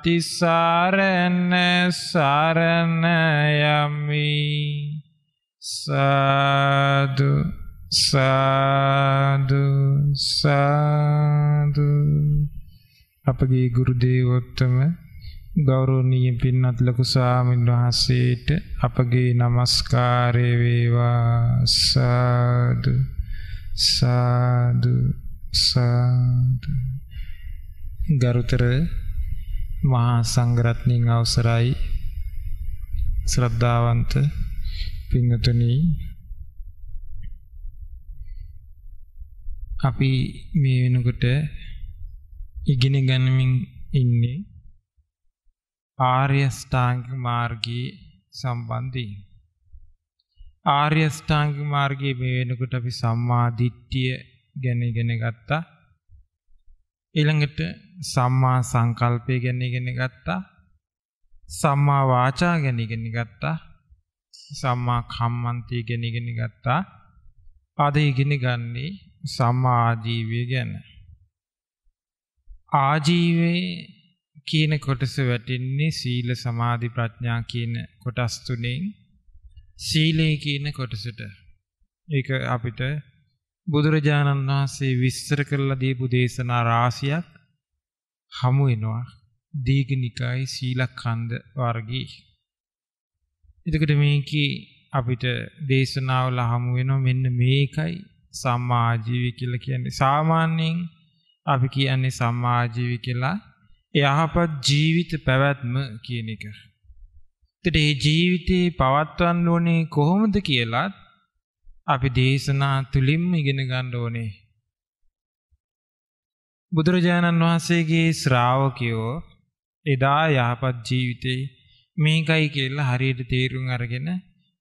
අතිසරණ සරණ යමි සාදු සාදු සාදු අපගේ ගුරු දේවෝත්තම ගෞරවනීය පින්වත් ලොකු ස්වාමීන් වහන්සේට අපගේ নমස්කාරය වේවා සාදු සාදු සාදු ගරුතර මහා සංඝරත්නින් අවසරයි ශ්‍රද්ධාවන්ත පින්තුනි අපි මේ වෙනකොට ඉගෙන ගනිමින් ඉන්නේ ආර්ය ස්ථාංගික මාර්ගයේ සම්බන්ධයෙන් ආර්ය ස්ථාංගික මාර්ගයේ මේ වෙනකොට අපි සම්මා දිට්ඨිය ගැන ඉගෙන ගත්තා ඊළඟට සම්මා සංකල්පය ගැන ඉගෙන ගත්තා. සම්මා වාචා ගැන ඉගෙන ගත්තා. සම්මා කම්මන්තය ගැන ඉගෙන ගත්තා. අද ඉගෙන ගන්නේ සම්මා ආජීවය ගැන. ආජීවයේ කියන කොටස වැටෙන්නේ සීල සමාධි ප්‍රඥා කියන කොටස් තුනෙන් සීලේ කියන කොටසට. ඒක අපිට බුදුරජාණන් වහන්සේ විස්තර කරලා දීපු දේශනා රාශියක් හමු වෙනවා දීඝනිකායි සීලකන්ද වර්ගී. එතකොට මේකේ අපිට දේශනාවල හමු වෙනවා මෙන්න මේකයි සම්මාජීවි කියලා කියන්නේ. සාමාන්‍යයෙන් අපි කියන්නේ සම්මාජීවි කියලා යහපත් ජීවිත පැවැත්ම කියන එක. එතකොට මේ ජීවිතේ පවත්වන්න ඕනේ කොහොමද කියලාත් අපි දේශනා තුලින්ම ඉගෙන ගන්න ඕනේ. බුදුරජාණන් වහන්සේගේ ශ්‍රාවකයෝ එදා යහපත් ජීවිතේ මේකයි කියලා හරියට තේරුම් අරගෙන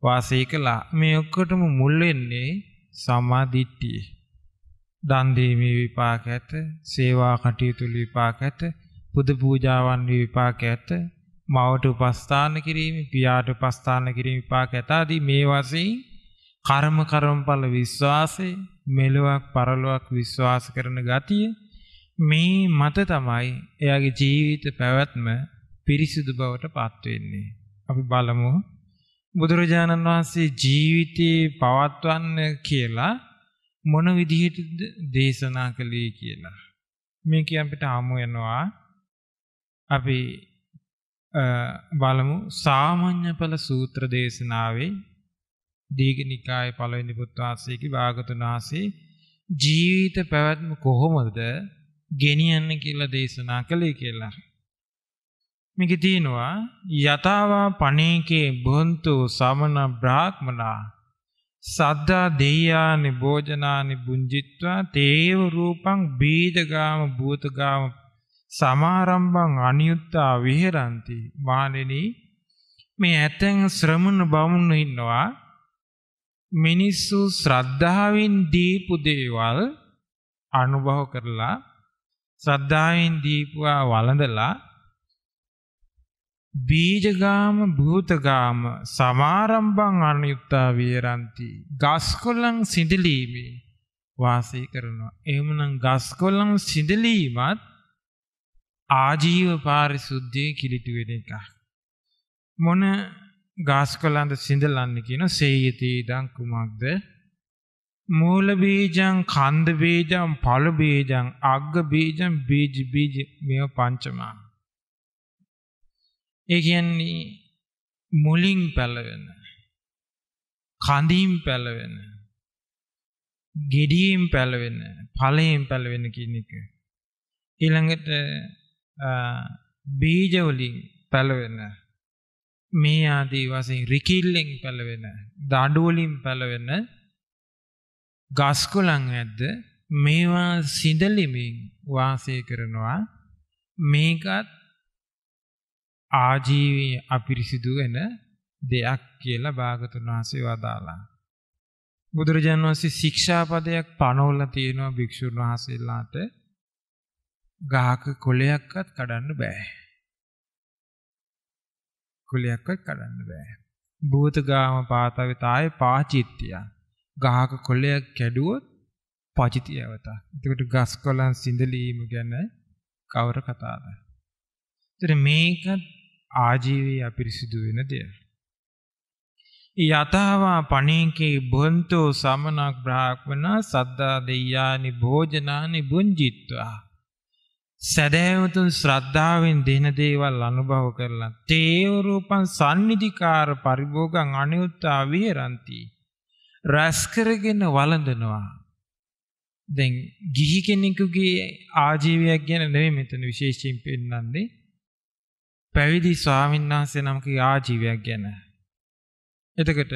වාසය කළා. මේ ඔක්කොටම මුල් වෙන්නේ සමාධිට්ඨිය. දන් දීමේ විපාක ඇත, සේවා කටයුතු විපාක ඇත, පුද පූජාවන් විපාක ඇත, මවට උපස්ථාන කිරීම, පියාට උපස්ථාන කිරීම විපාක ඇත ආදී මේ වශයෙන් කර්ම කර්මඵල විශ්වාසය, මෙලොවක් පරලොවක් විශ්වාස කරන ගතිය මේ මත තමයි එයාගේ ජීවිත පැවැත්ම පිරිසිදු බවට පත් වෙන්නේ. අපි බලමු බුදුරජාණන් වහන්සේ ජීවිතේ පවත්වන්න කියලා මොන විදිහටද දේශනා කළේ කියලා. මේක අපිට හමු වෙනවා අපි බලමු සාමාන්‍ය ඵල සූත්‍ර දේශනාවේ දීඝනිකායේ පළවෙනි පුත්වාසයේ භාගතුන් වහන්සේ ජීවිත පැවැත්ම කොහොමද ගෙනියන්න කියලා දේශනා කළේ කියලා. මේක තියෙනවා යතාවා පණේකේ බොන්තු සමන බ්‍රාහ්මනා සද්දා දෙයානි භෝජනානි බුංජිත්වා තේව රූපං බීජගාම භූතගාම සමාරම්භං අනියුත්තා විහෙරಂತಿ මහණෙනි මේ ඇතැන් ශ්‍රමණ බමුණු ඉන්නවා මිනිස්සු ශ්‍රද්ධාවෙන් දීපු දේවල් අනුභව කරලා ශ්‍රද්ධාවෙන් දීපුවා වළඳලා බීජගාම භූතගාම සමාරම්භං අනුයුක්තා විරන්ති ගස්කොලන් සිඳලීමේ වාසය කරනවා එහෙමනම් ගස්කොලන් සිඳලීමත් ආජීව පාරිශුද්ධියේ කිලිටි වෙන එක මොන ගස්කොලන්ද සිඳලන්නේ කියන සේයති දං කුමක්ද මූල බීජං කන්ද බීජං ඵල බීජං අග්ග බීජං බීජ බීජ මේ පංචමා. ඒ කියන්නේ මුලින් පැලවෙන කඳින් පැලවෙන ගෙඩියෙන් පැලවෙන ඵලයෙන් පැලවෙන කියන එක. ඊළඟට බීජ වලින් පැලවෙන මේ ආදී වශයෙන් රිකිල්ලෙන් පැලවෙන දඬු වලින් පැලවෙන ගස්කුලන් ඇද්ද මේවා සිදලිමින් වාසය කරනවා මේකත් ආජීවී අපිරිසිදු වෙන දෙයක් කියලා භාගතුන් වහන්සේ වදාලා. බුදුරජාණන් වහන්සේ ශික්ෂාපදයක් පනවලා තියෙනවා භික්ෂුන් වහන්සේලාට ගහක කොළයක්වත් කඩන්න බෑ. කොළයක්වත් කඩන්න බෑ. භූතගාම පාතවිතාය පාචිත්‍යය ගහක කොළයක් කැඩුවොත් පජිති ඇවතා. එතකොට ගස් කොළන් සිඳලීම ගැන කවර කතාවද? ඒතර මේක ආජීවයේ අපිරිසිදු වෙන දෙයක්. යතාවා පණේකේ බොන්තෝ සමනක් බ්‍රාහ්මනා සද්දා දෙය්‍යානි භෝජනානි බුංජිත්වා සදෑවතුන් ශ්‍රද්ධාවෙන් දෙන දේවල් අනුභව කරලා තේව රූපං sannidhikara paribhogam anuttha viharanti රැස් කරගෙන වළඳනවා. දැන් ගිහි කෙනෙකුගේ ආජීවයක් ගැන නෙවෙයි මෙතන විශේෂයෙන් පෙන්වන්නේ. පැවිදි ස්වාමීන් වහන්සේ නමකගේ ආජීවයක් ගැන. එතකොට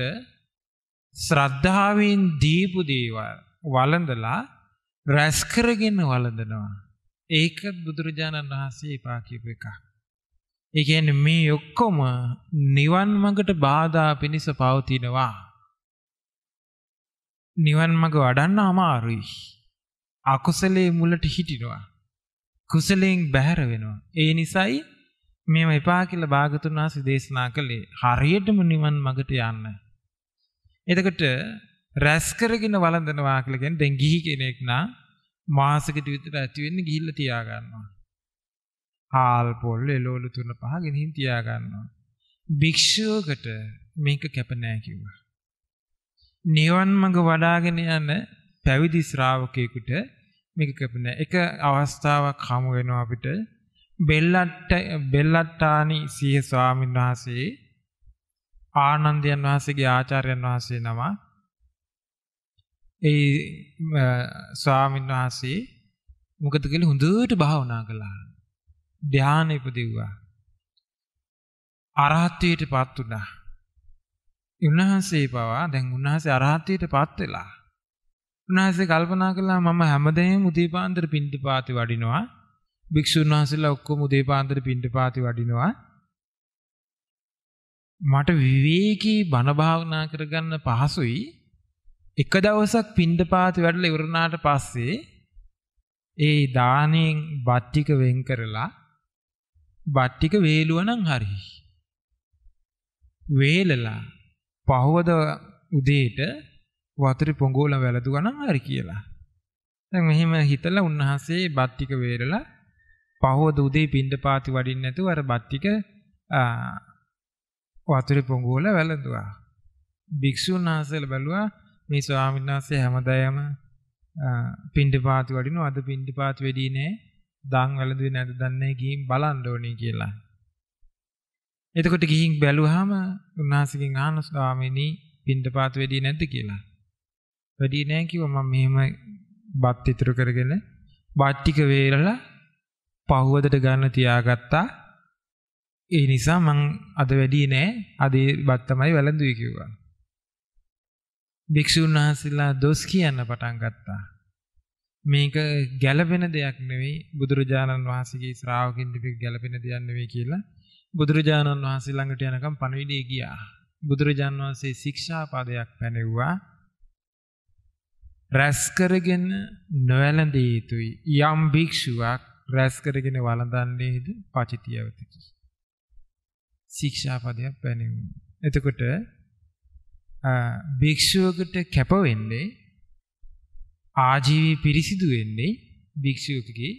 ශ්‍රද්ධාවෙන් දීපු දේවල් වළඳලා රැස් කරගෙන වළඳනවා. ඒකත් බුදුරජාණන් වහන්සේ එපා කියපු එකක්. ඒ කියන්නේ මේ ඔක්කොම නිවන් මඟට බාධා පිණිස පවතිනවා. නිවන් මඟ වඩන්න අමාරුයි. අකුසලයේ මුලට හිටිනවා. කුසලයෙන් බැහැර වෙනවා. ඒ නිසායි මේව එපා කියලා භාගතුන් වහන්සේ දේශනා කළේ. හරියටම නිවන් මඟට යන්න. එතකොට රැස් කරගෙන වළඳනවා කියලා කියන්නේ දැන් ගිහි කෙනෙක් නා මාසෙකට විතර ඇති වෙන්න ගිහිල්ලා තියා ගන්නවා. හාල් පොල් එළවලු තුන පහ ගෙනihin තියා ගන්නවා. භික්ෂුවකට මේක කැප නැහැ කිව්වා. නිවන් මඟ වඩාගෙන යන පැවිදි ශ්‍රාවකයෙකුට මේක කපන එක අවස්ථාවක් හමු වෙනවා අපිට බෙල්ලට්ට බෙල්ලට්ටානි සිය ස්වාමීන් වහන්සේ ආනන්දයන් වහන්සේගේ ආචාර්යයන් වහන්සේ නම ඒ ස්වාමීන් වහන්සේ මොකද කියලා හොඳට භාවනා කළා ධානය ඉපදෙව්වා අරහත්ත්වයටපත් වුණා උන්වහන්සේ පවා දැන් උන්වහන්සේ අරහත්ත්වයටපත් වෙලා. උන්වහන්සේ කල්පනා කළා මම හැමදේම උදේපාන්දර පින්දපාති වඩිනවා. භික්ෂුන් වහන්සේලා ඔක්කොම උදේපාන්දර පින්දපාති වඩිනවා. මට විවේකී බණ භාවනා කරගන්න පහසුයි. එක දවසක් පින්දපාති වැඩලා ඉවරනාට පස්සේ ඒ දාණයෙන් බත් ටික වෙන් කරලා බත් ටික වේලුවනම් හරි. වේලලා පහවද උදේට වතුරේ පොඟෝල වැළඳුවා නම් හරි කියලා. දැන් මෙහෙම හිතලා උන්වහන්සේ බත් ටික වේරලා පහවද උදේ පින්ඳපාති වඩින්න නැතුව අර බත් ටික වතුරේ පොඟෝල වැළඳුවා. භික්ෂුන් වහන්සේලා බැලුවා මේ ස්වාමීන් වහන්සේ හැමදාම පින්ඳපාති වඩිනවා අද පින්ඳපාති වෙඩි නෑ. දාන් වැළඳුවේ නැද්ද දන්නේ ගිහින් බලන්න ඕනේ කියලා. එතකොට ගිහින් බැලුවාම උන්වහන්සේගෙන් ආන ස්වාමීනි පින්දපාත වෙඩි නැද්ද කියලා. වැඩි නෑ කිව්වා මම මෙහෙම බත් ඉතුරු කරගෙන බත් ටික වේලලා පහුවදට ගන්න තියාගත්තා. ඒ නිසා මං අද වැඩි නෑ අද බත් තමයි වැළඳුවේ කිව්වා. භික්ෂුන් වහන්සේලා දොස් කියන්න පටන් ගත්තා. මේක ගැළපෙන දෙයක් නෙවෙයි බුදුරජාණන් වහන්සේගේ ශ්‍රාවකින් දෙපෙක් ගැළපෙන දෙයක් නෙවෙයි කියලා බුදුරජාණන් වහන්සේ ළඟට යනකම් පණවිඩේ ගියා. බුදුරජාණන් වහන්සේ ශික්ෂාපදයක් පැනෙව්වා. රැස් කරගෙන නොවැළඳිය යුතුයි. යම් භික්ෂුවක් රැස් කරගෙන වළඳන්නේද පචිතියවති. ශික්ෂාපදයක් පැනෙව්වා. එතකොට භික්ෂුවකට කැප වෙන්නේ ආජීවී පිරිසිදු වෙන්නේ භික්ෂුවකගේ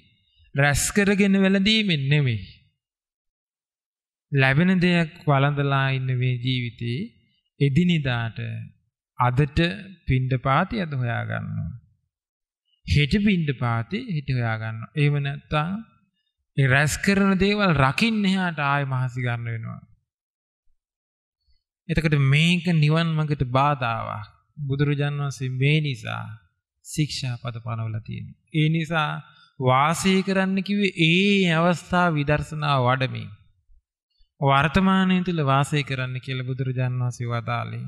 රැස් කරගෙන වැළඳීමෙන් නෙමෙයි. ලැබෙන දෙයක් වළඳලා ඉන්න මේ ජීවිතේ එදිනෙදාට අදට පින්ඩපාතය අද හොයා ගන්නවා. හෙට පින්ඩපාතය හෙට හොයා ගන්නවා. එහෙම නැත්නම් ඒ රැස් කරන දේවල් රකින්න එහාට ආයෙ මහසි ගන්න වෙනවා. එතකොට මේක නිවන් මාර්ගයට බාධාවක්. බුදුරජාන් වහන්සේ මේ නිසා ශික්ෂා පද පනවලා තියෙනවා. ඒ නිසා වාසය කරන්න කිව්වේ ඒ අවස්ථාව විදර්ශනා වඩමින්. වර්තමානය තුළ වාසය කරන්න කියල බුදුරජාන් වහන්සේ වදාළේ.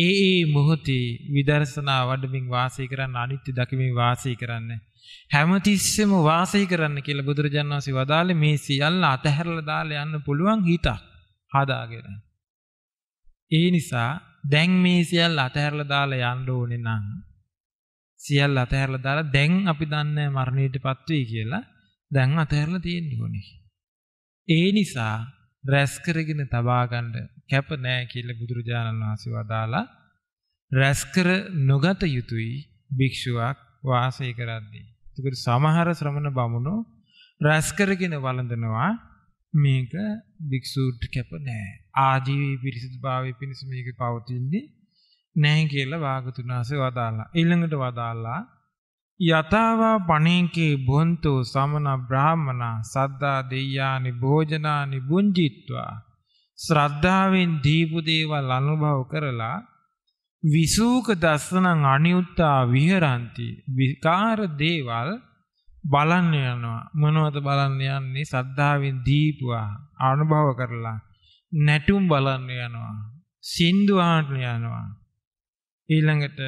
ඒ ඒ මොහොතේ විදර්ශනා වඩමින් වාසය කරන්න අනිත්‍ය දකිමින් වාසය කරන්න. හැමතිස්සෙම වාසය කරන්න කියල බුදුරජාන් වහන්සේ වදාළේ මේ සියල්ල අතහැරලා දාලා යන්න පුළුවන් හිතක් හදාගෙන. ඒ නිසා දැන් මේ සියල්ල අතහැරලා දාලා යන්න ඕනේ නම් සියල්ල අතහැරලා දාලා දැන් අපි දන්නේ මරණයටපත් වෙයි කියලා දැන් අතහැරලා තියෙන්න ඕනේ. ඒ නිසා රැස් කරගෙන තබා ගන්න කැප නැහැ කියලා බුදුරජාණන් වහන්සේ වදාලා රැස් කර නොගත යුතුයි භික්ෂුවක් වාසය කරද්දී. ඒකට සමහර ශ්‍රමණ බමුණෝ රැස් කරගෙන වළඳනවා මේක භික්ෂූට කැප නැහැ. ආජීවී පිරිසිදුභාවය පිණිස මේක පවතින්නේ නැහැ කියලා වාගතුනාසේ වදාලා. ඊළඟට වදාලා යතාවා පණේකේ බොන්තු සමන බ්‍රාහ්මණ සද්දා දෙය්‍යානි භෝජනානි බුංජිත්වා ශ්‍රද්ධාවෙන් දීපු දේවල් අනුභව කරලා විසූක දස්සනං අනියුත්තා විහරಂತಿ විකාර දේවල් බලන්න යනවා මොනවද බලන්න යන්නේ සද්ධාවෙන් දීපුවා අනුභව කරලා නැටුම් බලන්න යනවා සින්දු ආන්න යනවා ඊළඟට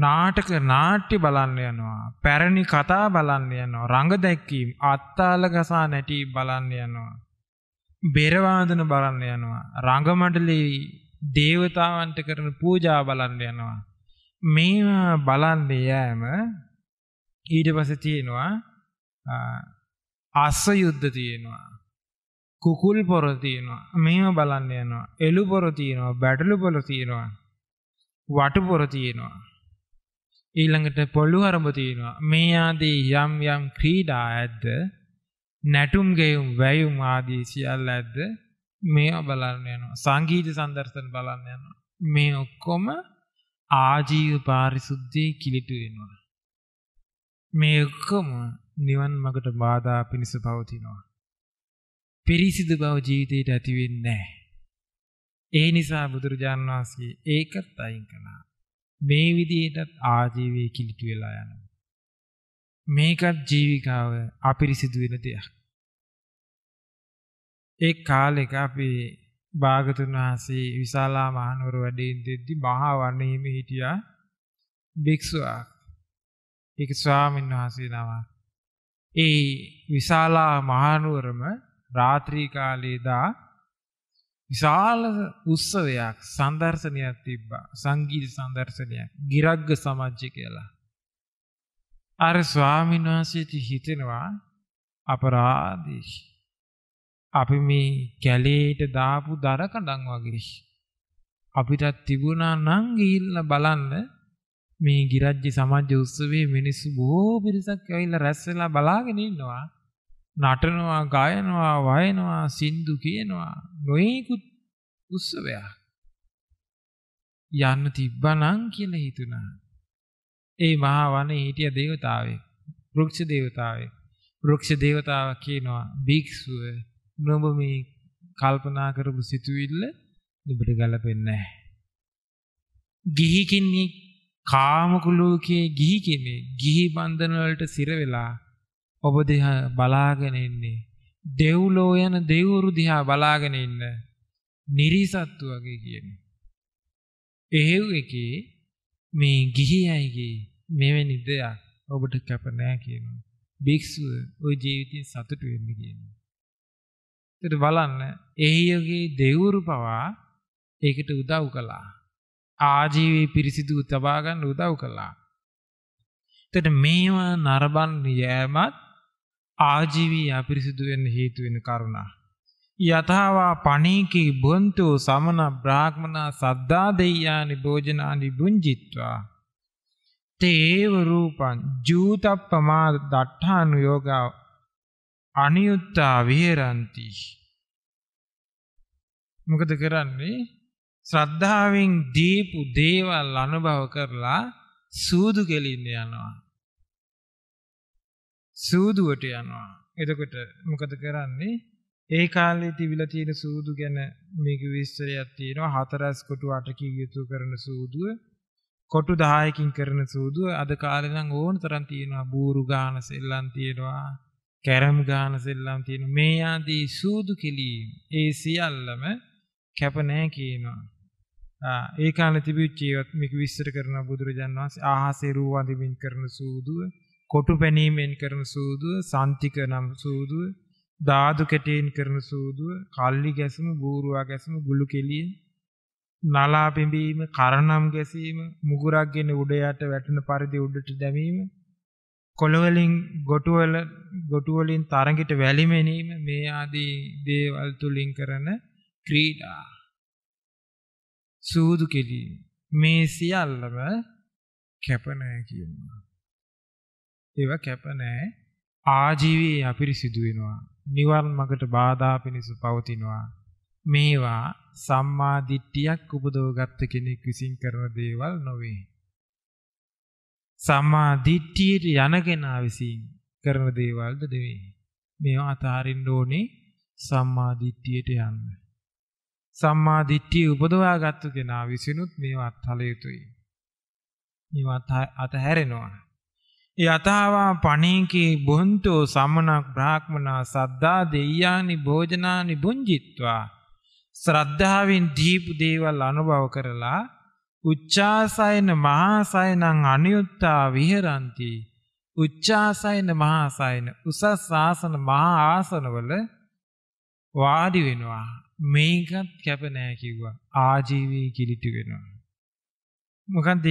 නාටක නාට්‍ය බලන්න යනවා පැරණි කතා බලන්න යනවා රංග දැක්වීම් අත්තාල ගසා නැටි බලන්න යනවා බෙර වාදන බලන්න යනවා රංග මඩලේ දේවතාවන්ට කරන පූජා බලන්න යනවා මේවා බලන්න යෑම ඊට පස්සේ තියෙනවා අස්ස යුද්ධ තියෙනවා කුකුල් පොර තියෙනවා මේව බලන්න යනවා එළු පොර තියෙනවා බැටළු පොර තියෙනවා වටු පොර තියෙනවා ඊළඟට පොළු අරඹ තියෙනවා. මේ ආදී යම් යම් ක්‍රීඩා ඇද්ද නැටුම් ගේම් වැයුම් ආදී සියල්ල ඇද්ද මේවා බලන්න යනවා. සංගීත සම්දර්ශන බලන්න යනවා. මේ ඔක්කොම ආජීව පාරිශුද්ධියේ කිලිටු වෙනවා. මේ ඔක්කොම නිවන් මගට බාධා පිණිස පවතිනවා. පිරිසිදු බව ජීවිතයට ඇති වෙන්නේ නැහැ. ඒ නිසා බුදුරජාණන් වහන්සේ ඒකත් අයින් කළා. මේ විදිහටත් ආජීවයේ කිලිටි වෙලා යනවා. මේකත් ජීවිකාව අපිරිසිදු වෙන දෙයක්. ඒ කාලෙක අපි භාගතුන් වහන්සේ විශාලා මහනුවර වැඩින් දෙද්දි මහා වනයේම හිටියා භික්ෂුවක්. ඒක ස්වාමීන් වහන්සේ නම. ඒ විශාලා මහනුවරම රාත්‍රී කාලේදා විශාල උත්සවයක් සංදර්ශනයක් තිබ්බා සංගීත සංදර්ශනයක් ගිරග්ග සමජ්ජය කියලා. අර ස්වාමීන් වහන්සේට හිතෙනවා අපරාධී. අපි මේ කැලේට දාපු දර කඩන් වගේ. අපිටත් තිබුණා නම් ගිහිල්ලා බලන්න මේ ගිරජ්ජ සමජ්ජ උත්සවයේ මිනිස්සු බොහෝ පිරිසක් ඇවිල්ලා රැස් වෙලා බලාගෙන ඉන්නවා. නටනවා ගායනවා වයනවා සින්දු කියනවා නොයෙකුත් උත්සවයක් යන්න තිබ්බනම් කියලා හිතුණා ඒ මහා වනයේ හිටිය දේවතාවෙක් වෘක්ෂ දේවතාවෙක් වෘක්ෂ දේවතාව කියනවා භික්ෂුව නොඹ මේ කල්පනා කරපු සිතුවිල්ල නුඹට ගලපෙන්නේ නැහැ ගිහි කෙනෙක් කාමකුලෝකයේ ගිහි කෙනෙක් ගිහි බන්ධන වලට සිර වෙලා ඔබ දිහා බලාගෙන ඉන්නේ දෙව්ලෝ යන දෙවුරු දිහා බලාගෙන ඉන්න නිරිසත්තු වගේ කියන්නේ. එහෙව් එකේ මේ ගිහි අයගේ මෙවැනි දෙයක් ඔබට කැප නෑ කියනවා. භික්ෂුව ওই ජීවිතයෙන් සතුටු වෙන්න කියනවා. ඒත් බලන්න එහියගේ දෙවුරු පවා ඒකට උදව් කළා. ආජීවී පිරිසිදු තබා ගන්න උදව් කළා. ඒතට මේවා නරඹන් යෑමත් ආජීවී අපිරිසිදු වෙන්න හේතු වෙන කරුණා. යතහවා පණීකි බුන්තු සමන බ්‍රාහ්මනා සද්දා දෙය්‍යානි භෝජනානි බුංජිත්වා. තේව රූපං ජූතප්පමා දට්ඨානු යෝගා අනියුත්තා විහෙරಂತಿ. මොකද කරන්නේ? ශ්‍රද්ධාවෙන් දීපු දේවල් අනුභව කරලා සූදු කෙලින්න යනවා. සූදුවට යනවා. එතකොට මොකද කරන්නේ? ඒ කාලේ තිබිලා තියෙන සූදු ගැන මේක විස්තරයක් තියෙනවා. හතරස් කොටු අටකින් යුතු කරන සූදුව, කොටු 10කින් කරන සූදුව අද කාලේ නම් ඕන තරම් තියෙනවා. බూరు ගාන සෙල්ලම් තියෙනවා. කැරම් ගාන සෙල්ලම් තියෙනවා. මේ ආදී සූදු කෙලීම් ඒ සියල්ලම කැප නැහැ කියනවා. ඒ කාලේ තිබිච්ච ඒවත් මේක විස්තර කරන බුදුරජාණන් වහන්සේ ආහසේ රූ වඳිමින් කරන සූදුව කොටු පැනීමෙන් කරන සූදුව, සාන්තික නම් සූදුව, දාදු කැටයෙන් කරන සූදුව, කල්ලි ගැසීම, බූරුවා ගැසීම, ගුළු කෙලිය, නලා පිඹීම, කරණම් ගැසීම, මුගුරක්ගෙන උඩ යට වැටෙන පරිදි උඩට දැමීම, කොළවලින් ගොටුවල ගොටුවලින් තරඟිට වැලිමැනීම මේ ආදී දේවල් තුලින් කරන ක්‍රීඩා සූදු කෙලීම මේ සියල්ලම කැප නැහැ කියනවා ඒවා කැප නැහැ. ආජීවයේ අපිරිසිදු වෙනවා. නිවන් මාර්ගට බාධා පිණිස පවතිනවා. මේවා සම්මා දිට්ඨියක් උපදවගත් කෙනෙක් විසින් කරන දේවල් නොවේ. සම්මා දිට්ඨියට යන කෙනා විසින් කරන දේවල්ද දෙවේ. මේවා අතහරින්න ඕනේ සම්මා දිට්ඨියට යන්න. සම්මා දිට්ඨිය උපදවාගත්තු කෙනා විසිනුත් මේවා අත්හල යුතුයි. මේවා අතහැරෙනවා. යතාවා පණේකේ බොන්තෝ සමනක් බ්‍රාහ්මනා සද්දා දෙය්‍යානි භෝජනානි බුංජිත්වා ශ්‍රද්ධාවෙන් දීපු දේවල් අනුභව කරලා උච්චාසයන මහාසයනං අනියුත්තා විහෙරಂತಿ උච්චාසයන මහාසයන උසස් ආසන මහා ආසනවල වාඩි වෙනවා මේකත් කැප නෑ කිව්වා ආජීවී කිලිටි වෙනවා මොකද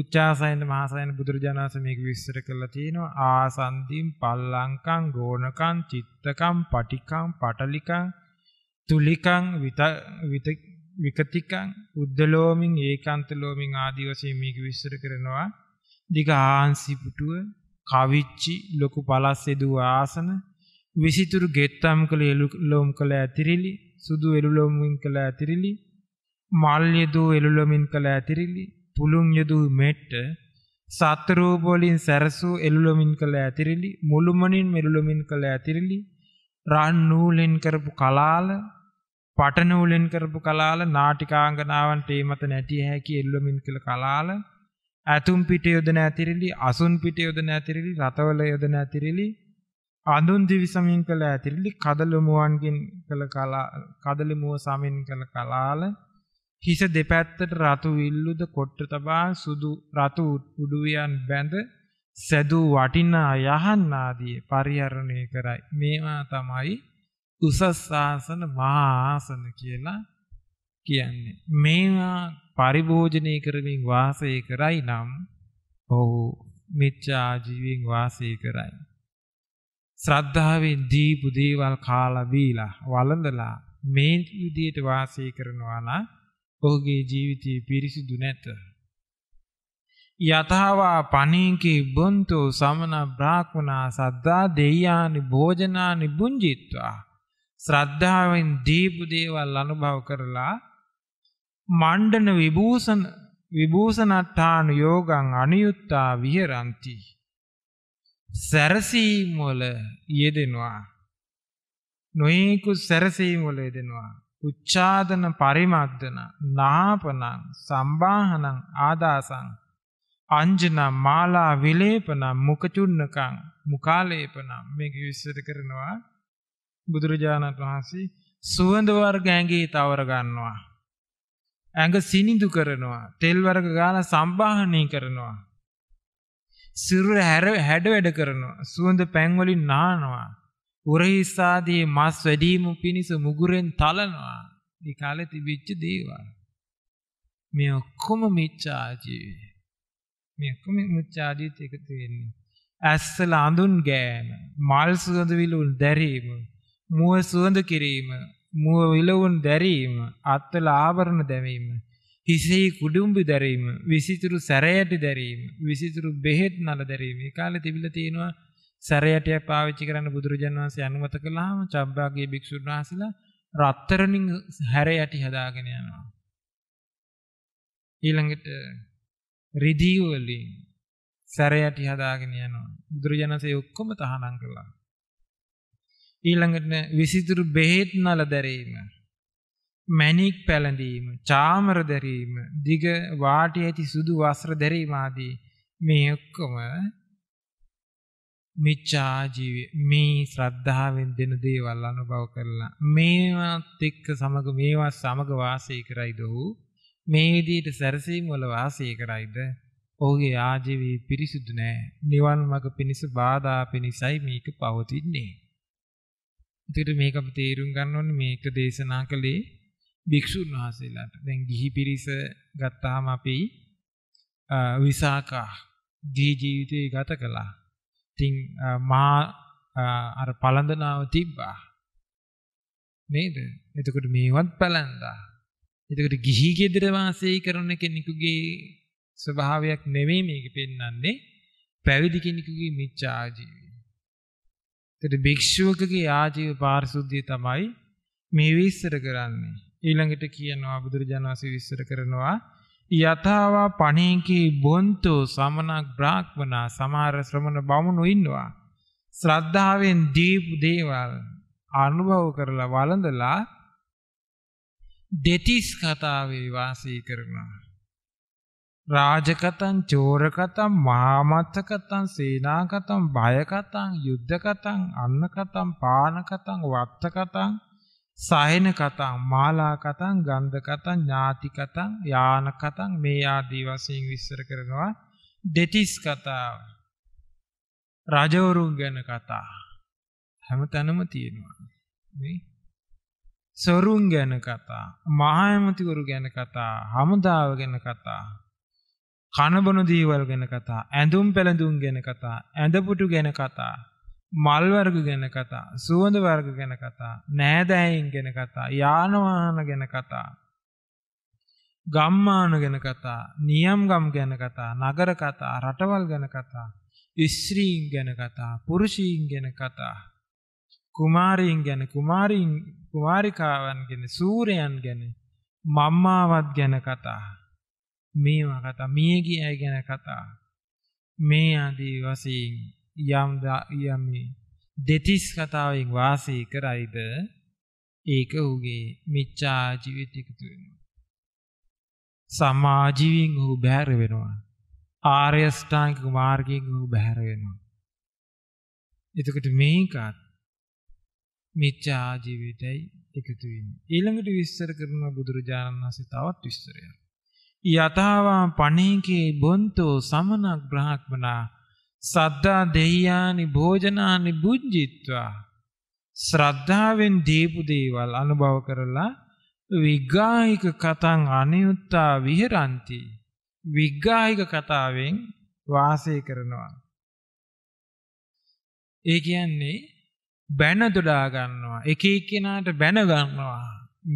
උච්චාසයන මහාසයන බුදුරජාණන් වහන්සේ මේක විස්තර කරලා තියෙනවා ආසන්තිම් පල්ලංකං ගෝණකං චිත්තකං පටිකං පටලිකං තුලිකං විත විකතිකං උද්දලෝමින් ඒකාන්තලෝමින් ආදී වශයෙන් මේක විස්තර කරනවා දිග ආංශි පුටුව කවිච්චි ලොකු පලස් එදූ ආසන විසිතුරු ගෙත්තම් කළ එළුලොම් කළ ඇතිරිලි සුදු එළුලොමින් කළ ඇතිරිලි මල් යදූ එළුලොමින් කළ ඇතිරිලි පුළුන් යුදු මෙට්ට සතරූපොලින් සැරසූ එල්ලුලොමින් කළ ඇතිරිලි මුළුමනින් මෙරුලොමින් කළ ඇතිරිලි රන්නූලෙන් කරපු කලාල පටනූලෙන් කරපු කලාල නාටිකාංගනාවන්ට ඒමත නැටිය හැකි එල්ලොමින් කළ කලාල ඇතුම් පිට යොදන ඇතිරිලි අසුන් පිට යොදන ඇතිරිලි රතවල යොදන ඇතිරිලි අඳුන් දිවිසමින් කළ ඇතිරිලි කදලමුවන්ගෙන් කළ කලා කදලමුව සමින් කළ කලාල හිස දෙපැත්තට රතු විල්ලුද කොට්ට තබා සුදු රතු උඩුවියන් බැඳ සැදූ වටිනා යහන් ආදී පරිහරණය කරයි. මේවා තමයි උසස් ආසන මහා ආසන කියලා කියන්නේ. මේවා පරිභෝජනය කරමින් වාසය කරයි නම් ඔහු මිච්ඡා ජීවෙන් වාසය කරයි. ශ්‍රද්ධාවෙන් දීපු දේවල් කාලා බීලා වළඳලා මේ විදියට වාසය කරනවා නම් ඔහුගේ ජීවිතය පිරිසිදු නැත. යතහවා පනේකේ බොන්තෝ සමන බ්‍රාහ්මනා සද්දා දෙයානි භෝජනානි බුංජිත්වා ශ්‍රද්ධාවෙන් දීපු දේවල් අනුභව කරලා මණ්ඩන විභූෂණ විභූෂණට්ටානු යෝගං අනියුත්තා විහෙරಂತಿ සැරසීම් වල යෙදෙනවා නොයෙකුත් සැරසීම් වල යෙදෙනවා උච්ඡාදන පරිමද්දන නාපනං සම්බාහනං ආදාසං අංජන මාලා විලේපන මුකචුන්නකං මුකාලේපන මේක විස්තර කරනවා බුදුරජාණන් වහන්සේ සුවඳ වර්ග ඇඟේ තවර ගන්නවා ඇඟ සිනිඳු කරනවා තෙල් වර්ග ගාලා සම්බාහනය කරනවා සිරුර හැර හැඩ වැඩ කරනවා සුවඳ පැන් වලින් නානවා උරහිස්සාදී මස් වැඩීම පිණිස මුගුරෙන් තලනවා. ඒ කාලේ තිබිච්ච දේවල්. මේ ඔක්කොම මිච්ඡාජීවය. මේ ඔක්කොම මිච්ඡාජීවිත එකතු වෙන්නේ. ඇස්සල අඳුන් ගෑම, මල් සුවඳ විලවුන් දැරීම, මුව සුවඳ කිරීම, මුව විලවුන් දැරීම, අත්වල ආවරණ දැමීම, හිසෙහි කුඩුම්බි දැරීම, විසිතුරු සැරයට දැරීම, විසිතුරු බෙහෙත් නල දැරීම. ඒ කාලේ තිබිලා තියෙනවා සැරයටයක් පාවිච්චි කරන්න බුදුරජාණන් වහන්සේ අනුමත කළාම චබ්බාගේ භික්ෂුන් වහන්සේලා රත්තරණින් හැර යටි හදාගෙන යනවා. ඊළඟට රිදී වලින් සැර යටි හදාගෙන යනවා. බුදුරජාණන්සේ ඔක්කොම තහනම් කළා. ඊළඟට විසිතුරු බෙහෙත් නල දැරීම මැණික් පැලඳීම, චාමර දැරීම, දිග වාටි ඇති සුදු වස්ත්‍ර දැරීම ආදී මේ ඔක්කොම මිච්ඡා ජීවි මේ ශ්‍රද්ධාවෙන් දෙන දේවල් අනුභව කරලා මේවත් එක්ක සමග මේවත් සමග වාසය කරයිද ඔහු මේ විදිහට සැරසීම් වල වාසය කරයිද ඔහුගේ ආජීවී පිරිසුදු නෑ නිවන් මඟ පිණිස බාධා පිණිසයි මේක පවතින්නේ ඉතින් මේක අපි තේරුම් ගන්න ඕනේ මේක දේශනා කළේ භික්ෂුන් වහන්සේලාට දැන් ගිහි පිරිස ගත්තාම අපි විසාකා ගිහි ජීවිතේ ගත කළා ඉතින් මහා අර පළඳනාව තිබ්බා. නේද? එතකොට මේවත් පළඳා. එතකොට ගිහි ගෙදර වාසය කරන කෙනෙකුගේ ස්වභාවයක් නෙමෙයි මේක පෙන්වන්නේ. පැවිදි කෙනෙකුගේ මිච්ඡා ආජීවය. එතකොට භික්ෂුවකගේ ආජීව පාරිශුද්ධිය තමයි මේ විස්තර කරන්නේ. ඊළඟට කියනවා බුදුරජාණන් වහන්සේ විස්තර කරනවා යථාවා පණේකේ බොන්තු සමනක් බ්‍රාහ්මනා සමහර ශ්‍රමණ බමුණු ඉන්නවා. ශ්‍රද්ධාවෙන් දීපු දේවල් අනුභව කරලා වළඳලා දෙතිස් කතාවේ වාසය කරනවා. රාජකතං චෝරකතං මහාමත්තකතං සේනාකතං භයකතං යුද්ධකතං අන්නකතං පානකතං වත්තකතං සායන කතා, මාලා කතා, ගන්ධ කතා, ඥාති කතා, යාන කතා මේ ආදී වශයෙන් විස්තර කරනවා. දෙතිස් කතාව. රජවරුන් ගැන කතා හැමතැනම තියෙනවා. මේ සොරුන් ගැන කතා මහායමතිවරු ගැන කතා හමුදාව ගැන කතා කනබන දීවල් ගැන කතා ඇඳුම් පැළඳුම් ගැන කතා ඇඳපුටු ගැන කතා මල් වර්ග ගැන කතා, සුවඳ වර්ග ගැන කතා, නෑදෑයින් ගැන කතා, යාන වාහන ගැන කතා, ගම්මාන ගැන කතා, නියම් ගම් ගැන කතා, නගර කතා, රටවල් ගැන කතා, ස්ත්‍රීන් ගැන කතා, පුරුෂීන් ගැන කතා, කුමාරීන් ගැන, කුමාරීන් කුමාරිකාවන් ගැන, සූරයන් ගැන, මම්මාවත් ගැන කතා. මේවා කතා, මියගිය අය ගැන කතා. මේ ආදී වශයෙන් යම් යම් දෙතිස් කතාවෙන් වාසය කරයිද ඒක ඔහුගේ මිච්ඡා ජීවිතයක එකතු වෙනවා. සමාජීවීන් ඔහු බැහැර වෙනවා. ආර්ය ශ්‍රාංගික මාර්ගයෙන් ඔහු බැහැර වෙනවා. එතකොට මේකත් මිච්ඡා ජීවිතයි එකතු වෙන්නේ. ඊළඟට විස්තර කරන බුදුරජාණන් වහන්සේ තවත් විස්තරයක්. යතහවා පණේකේ බොන්තෝ සමනක් බ්‍රහ්මනා සද්ධා දෙයියානි භෝජනානි බුද්ධිත්වා ශ්‍රද්ධාවෙන් දීපු දේවල් අනුභව කරලා විග්ගායික කතං අනියුත්තා විහෙරಂತಿ විග්ගායික කතාවෙන් වාසය කරනවා ඒ කියන්නේ බැන දොඩා ගන්නවා එක එක්කිනාට බැන ගන්නවා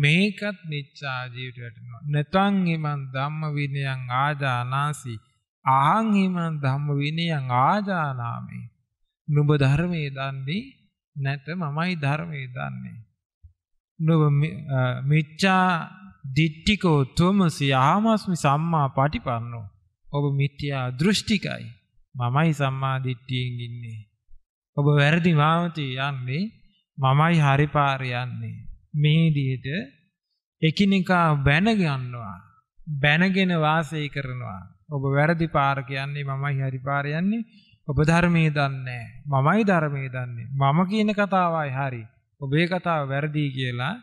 මේකත් නිච්ඡා ජීවිතයට වැටෙනවා නතං ඊමන් ධම්ම විනයං ආදානාසී ආංහිම ධම්ම විනයං ආජානාමි. නුඹ ධර්මයේ දන්නේ නැත මමයි ධර්මයේ දන්නේ. නුඹ මිච්ඡා දිට්ඨිකෝ තුමසි ආමස්මි සම්මා පටිපන්නෝ. ඔබ මිත්‍යා දෘෂ්ටිකයි. මමයි සම්මා දිට්ඨියෙන් ඉන්නේ. ඔබ වැරදි මාවතේ යන්නේ මමයි හරි පාර යන්නේ. මේ විදිහට එකිනෙකා බැන ගන්නවා. බැනගෙන වාසය කරනවා. ඔබ වැරදි පාර කියන්නේ මමයි හරි පාර යන්නේ. ඔබ ධර්මයේ දන්නේ මමයි ධර්මයේ දන්නේ. මම කියන කතාවයි හරි. ඔබේ කතාව වැරදි කියලා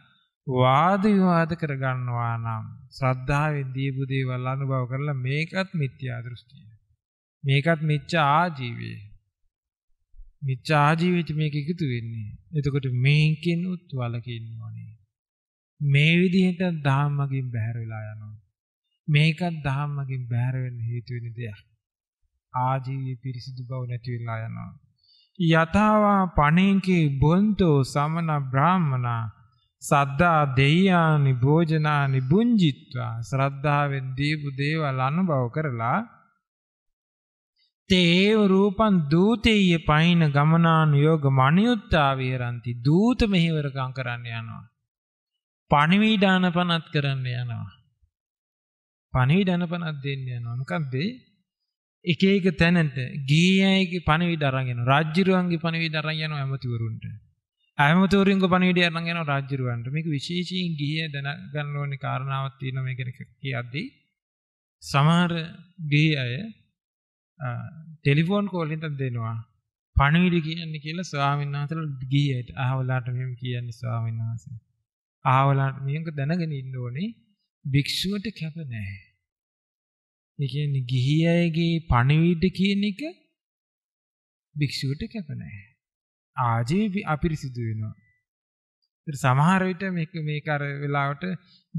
වාද විවාද කරගන්නවා නම් ශ්‍රද්ධාවෙන් දීපු දේවල් අනුභව කරලා මේකත් මිත්‍යා දෘෂ්ටිය. මේකත් මිච්ඡා ආජීවය. මිච්ඡා ආජීවිත මේක එකතු වෙන්නේ. එතකොට මේකෙන් උත් වලකින්න ඕනේ. මේ විදිහට ධර්මයෙන් බැහැර වෙලා යනවා. මේකත් ධම්මගෙන් බැහැර වෙන්න හේතු වෙන දෙයක්. ආජීවී පිරිසිදු බව නැති වෙලා යනවා. යතාවා පණේකේ බොන්තෝ සමන බ්‍රාහ්මනා සද්දා දෙයානි භෝජනානි බුංජිත්වා ශ්‍රද්ධාවෙන් දීපු දේවල් අනුභව කරලා තේව රූපං දූතේය පයින් ගමනානුയോഗ මණියුත්තා විහරಂತಿ දූත මෙහෙවරකම් කරන්න යනවා. පණිවිඩානපනත් කරන්න යනවා. පණිවිඩ අනපනක් දෙන්න යනවා. මොකක්ද එක එක තැනට ගීයයිගේ පණිවිඩ අරන් යනවා. රාජ්‍යරුවන්ගේ පණිවිඩ අරන් යනවා ඇමතිවරුන්ට. ඇමතිවරුන්ගේ පණිවිඩ අරන් යනවා රාජ්‍යරුවන්ට. මේක විශේෂයෙන් ගීය දැනගන්න ඕනේ කාරණාවක් තියෙනවා මේක කියද්දී. සමහර ගී අය ටෙලිෆෝන් කෝල් එකක් දෙනවා. පණිවිඩ කියන්නේ කියලා ස්වාමීන් වහන්සේලා ගීයට අහවලාට මෙහෙම කියන්නේ ස්වාමීන් වහන්සේ. ආවලා මේක දැනගෙන ඉන්න ඕනේ භික්ෂුවට කැප නැහැ. ඒ කියන්නේ ගිහි අයගේ පණිවිඩ කියන එක භික්ෂුවට කැප නැහැ. ආජීව අපිරිසිදු වෙනවා. ඒත් සමහර විට මේක මේක අර වෙලාවට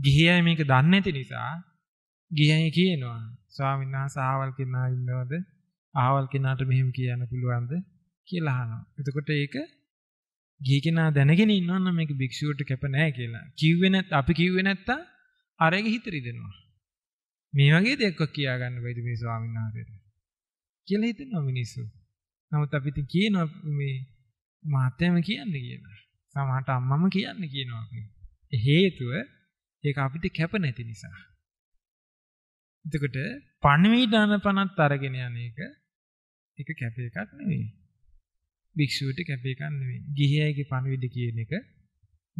ගිහි අය මේක දන්නේ නැති නිසා ගිහි අය කියනවා ස්වාමීන් වහන්සේ ආවල් කෙනා ඉන්නවද? ආවල් කෙනාට මෙහෙම කියන්න පුළුවන්ද කියලා අහනවා. එතකොට ඒක ගිහි කෙනා දැනගෙන ඉන්නවනම් මේක භික්ෂුවට කැප නැහැ කියලා. කිව්වේ නැත් අපි කිව්වේ නැත්තම් අරයක හිත රිදෙනවා. මේ වගේ දෙයක් කියා ගන්න බයිද මේ ස්වාමීන් වහන්සේට? කියලා හිතනවා මිනිස්සු. නමුත් අපි ඉතින් කියනවා මේ මාත්‍යම කියන්නේ කියලා. සමහරට අම්මම කියන්නේ කියනවා අපි. හේතුව ඒක අපිට කැප නැති නිසා. එතකොට පණවිඩාන පනත් අරගෙන යන එක ඒක කැප එකක් නෙවෙයි. භික්ෂුවට කැප එකක් නෙවෙයි. ගිහියගේ පණවිඩ කියන එක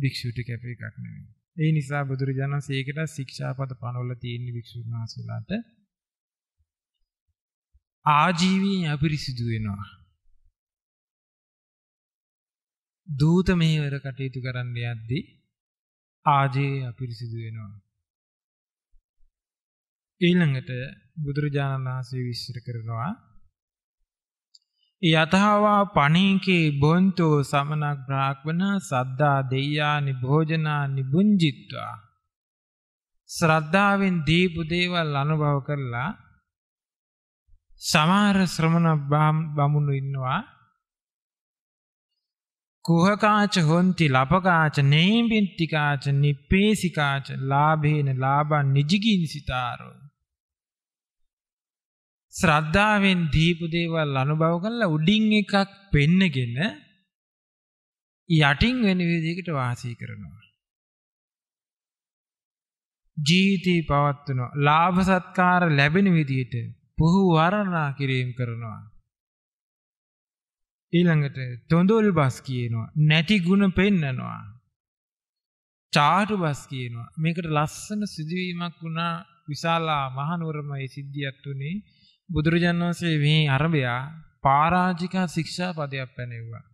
භික්ෂුවට කැප එකක් නෙවෙයි. ඒ නිසා බුදුරජාණන් වහන්සේකට ශික්ෂාපද පනවල තියෙන වික්ෂුන් වහන්සේලාට ආජීවී අපිරිසිදු වෙනවා. දූත මෙහෙවර කටයුතු කරන්න යද්දී ආජීවී අපිරිසිදු වෙනවා. ඊළඟට බුදුරජාණන් වහන්සේ විශ්ල කරනවා යතහවා පණේකේ බොන්තෝ සමනක් බ්‍රාහ්මණ සද්දා දෙය්‍යානි භෝජනානි බුංජිත්වා ශ්‍රද්ධාවෙන් දීපු දේවල් අනුභව කරලා සමහර ශ්‍රමණ බමුණු ඉන්නවා කුහකාච හොන්ති ලපකාච නේම්බින්තිකාච නිප්පේසිකාච ලාභේන ලාභං නිජිගින්සිතාරෝ ශ්‍රද්ධාවෙන් දීපු දේවල් අනුභව කරලා උඩින් එකක් පෙන්නගෙන යටින් වෙන විදිහකට වාසය කරනවා. ජීවිතේ පවත්වනවා. ලාභ සත්කාර ලැබෙන විදිහට පුහු වර්ණනා කිරීම කරනවා. ඊළඟට තොඳුල් බස් කියනවා. නැටි ಗುಣ පෙන්නනවා. චාටු බස් කියනවා. මේකට ලස්සන සිදුවීමක් වුණා විශාලා මහනුවරම ඒ සිද්ධියක් තුනේ බුදුරජාන් වහන්සේ මේ අරබයා පරාජිකා ශික්ෂා පදයක් පැනෙව්වා.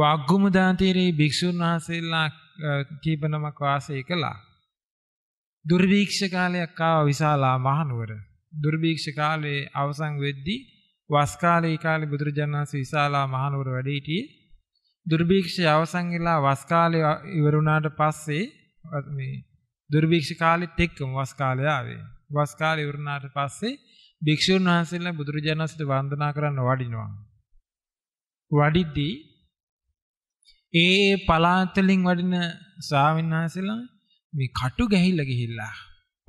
වග්ගුම දාන්තීරේ භික්ෂුන් වහන්සේලා කීපනමක් වාසය කළා. දුර්භීක්ෂ කාලයක් ආව විශාලා මහනුවර. දුර්භීක්ෂ කාලේ අවසන් වෙද්දී වස් කාලේ ඒ කාලේ බුදුරජාණන් වහන්සේ විශාලා මහනුවර වැඩ සිටියේ. දුර්භීක්ෂය අවසන් වෙලා වස් කාලේ ඉවර වුණාට පස්සේ මේ දුර්භීක්ෂ කාලෙත් එක්කම වස් කාලය ආවේ. වස් කාලේ ඉවර වුණාට පස්සේ භික්ෂුන් වහන්සේලා බුදුරජාණන් සිට වන්දනා කරන්න වඩිනවා. වඩිද්දී ඒ පලාතලින් වඩින ස්වාමීන් වහන්සේලා මේ කටු ගැහිලා ගිහිල්ලා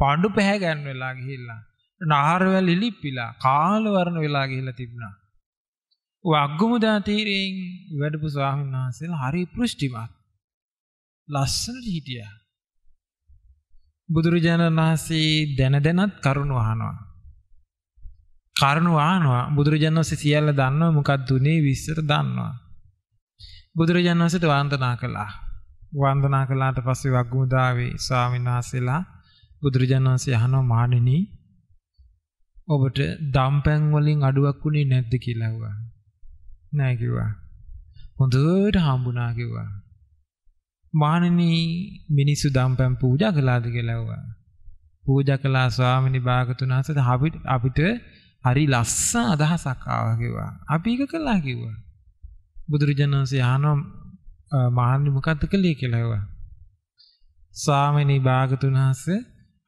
පාඩු පැහැ ගන්න වෙලා ගිහිල්ලා නහරවල ඉලිප්පිලා කාල වර්ණ වෙලා ගිහිල්ලා තිබුණා. වග්ගමුදා තීරයෙන් වැඩපු ස්වාමීන් වහන්සේලා හරි පෘෂ්ටිමත් ලස්සනට හිටියා. බුදුරජාණන් වහන්සේ දැන දැනත් කරුණ වහනවා. කරුණු ආනවා බුදුරජාණන් වහන්සේ සියල්ල දන්නවා මොකක්ද උනේ විස්තර දන්නවා. බුදුරජාණන් වහන්සේට වන්දනා කළා. වන්දනා කළාට පස්සේ වග්ගමුදාවේ ස්වාමීන් වහන්සේලා බුදුරජාණන් වහන්සේ අහනවා මහණෙනි ඔබට දම්පැන් වලින් අඩුවක් උනේ නැද්ද කියලා ඇහුවා. නෑ කිව්වා. හොඳට හම්බුණා කිව්වා. මහණෙනි මිනිස්සු දම්පැන් පූජා කළාද කියලා ඇහුවා. පූජා කළා ස්වාමිනී භාගතුන් වහන්සේ අපිට අපිට හරි ලස්සන අදහසක් ආවා කිව්වා. අපි ඒක කළා කිව්වා. බුදුරජාණන් වහන්සේ අහනවා මහන්නේ මොකද්ද කළේ කියලා ඇහුවා. ස්වාමිනී භාගතුන් වහන්සේ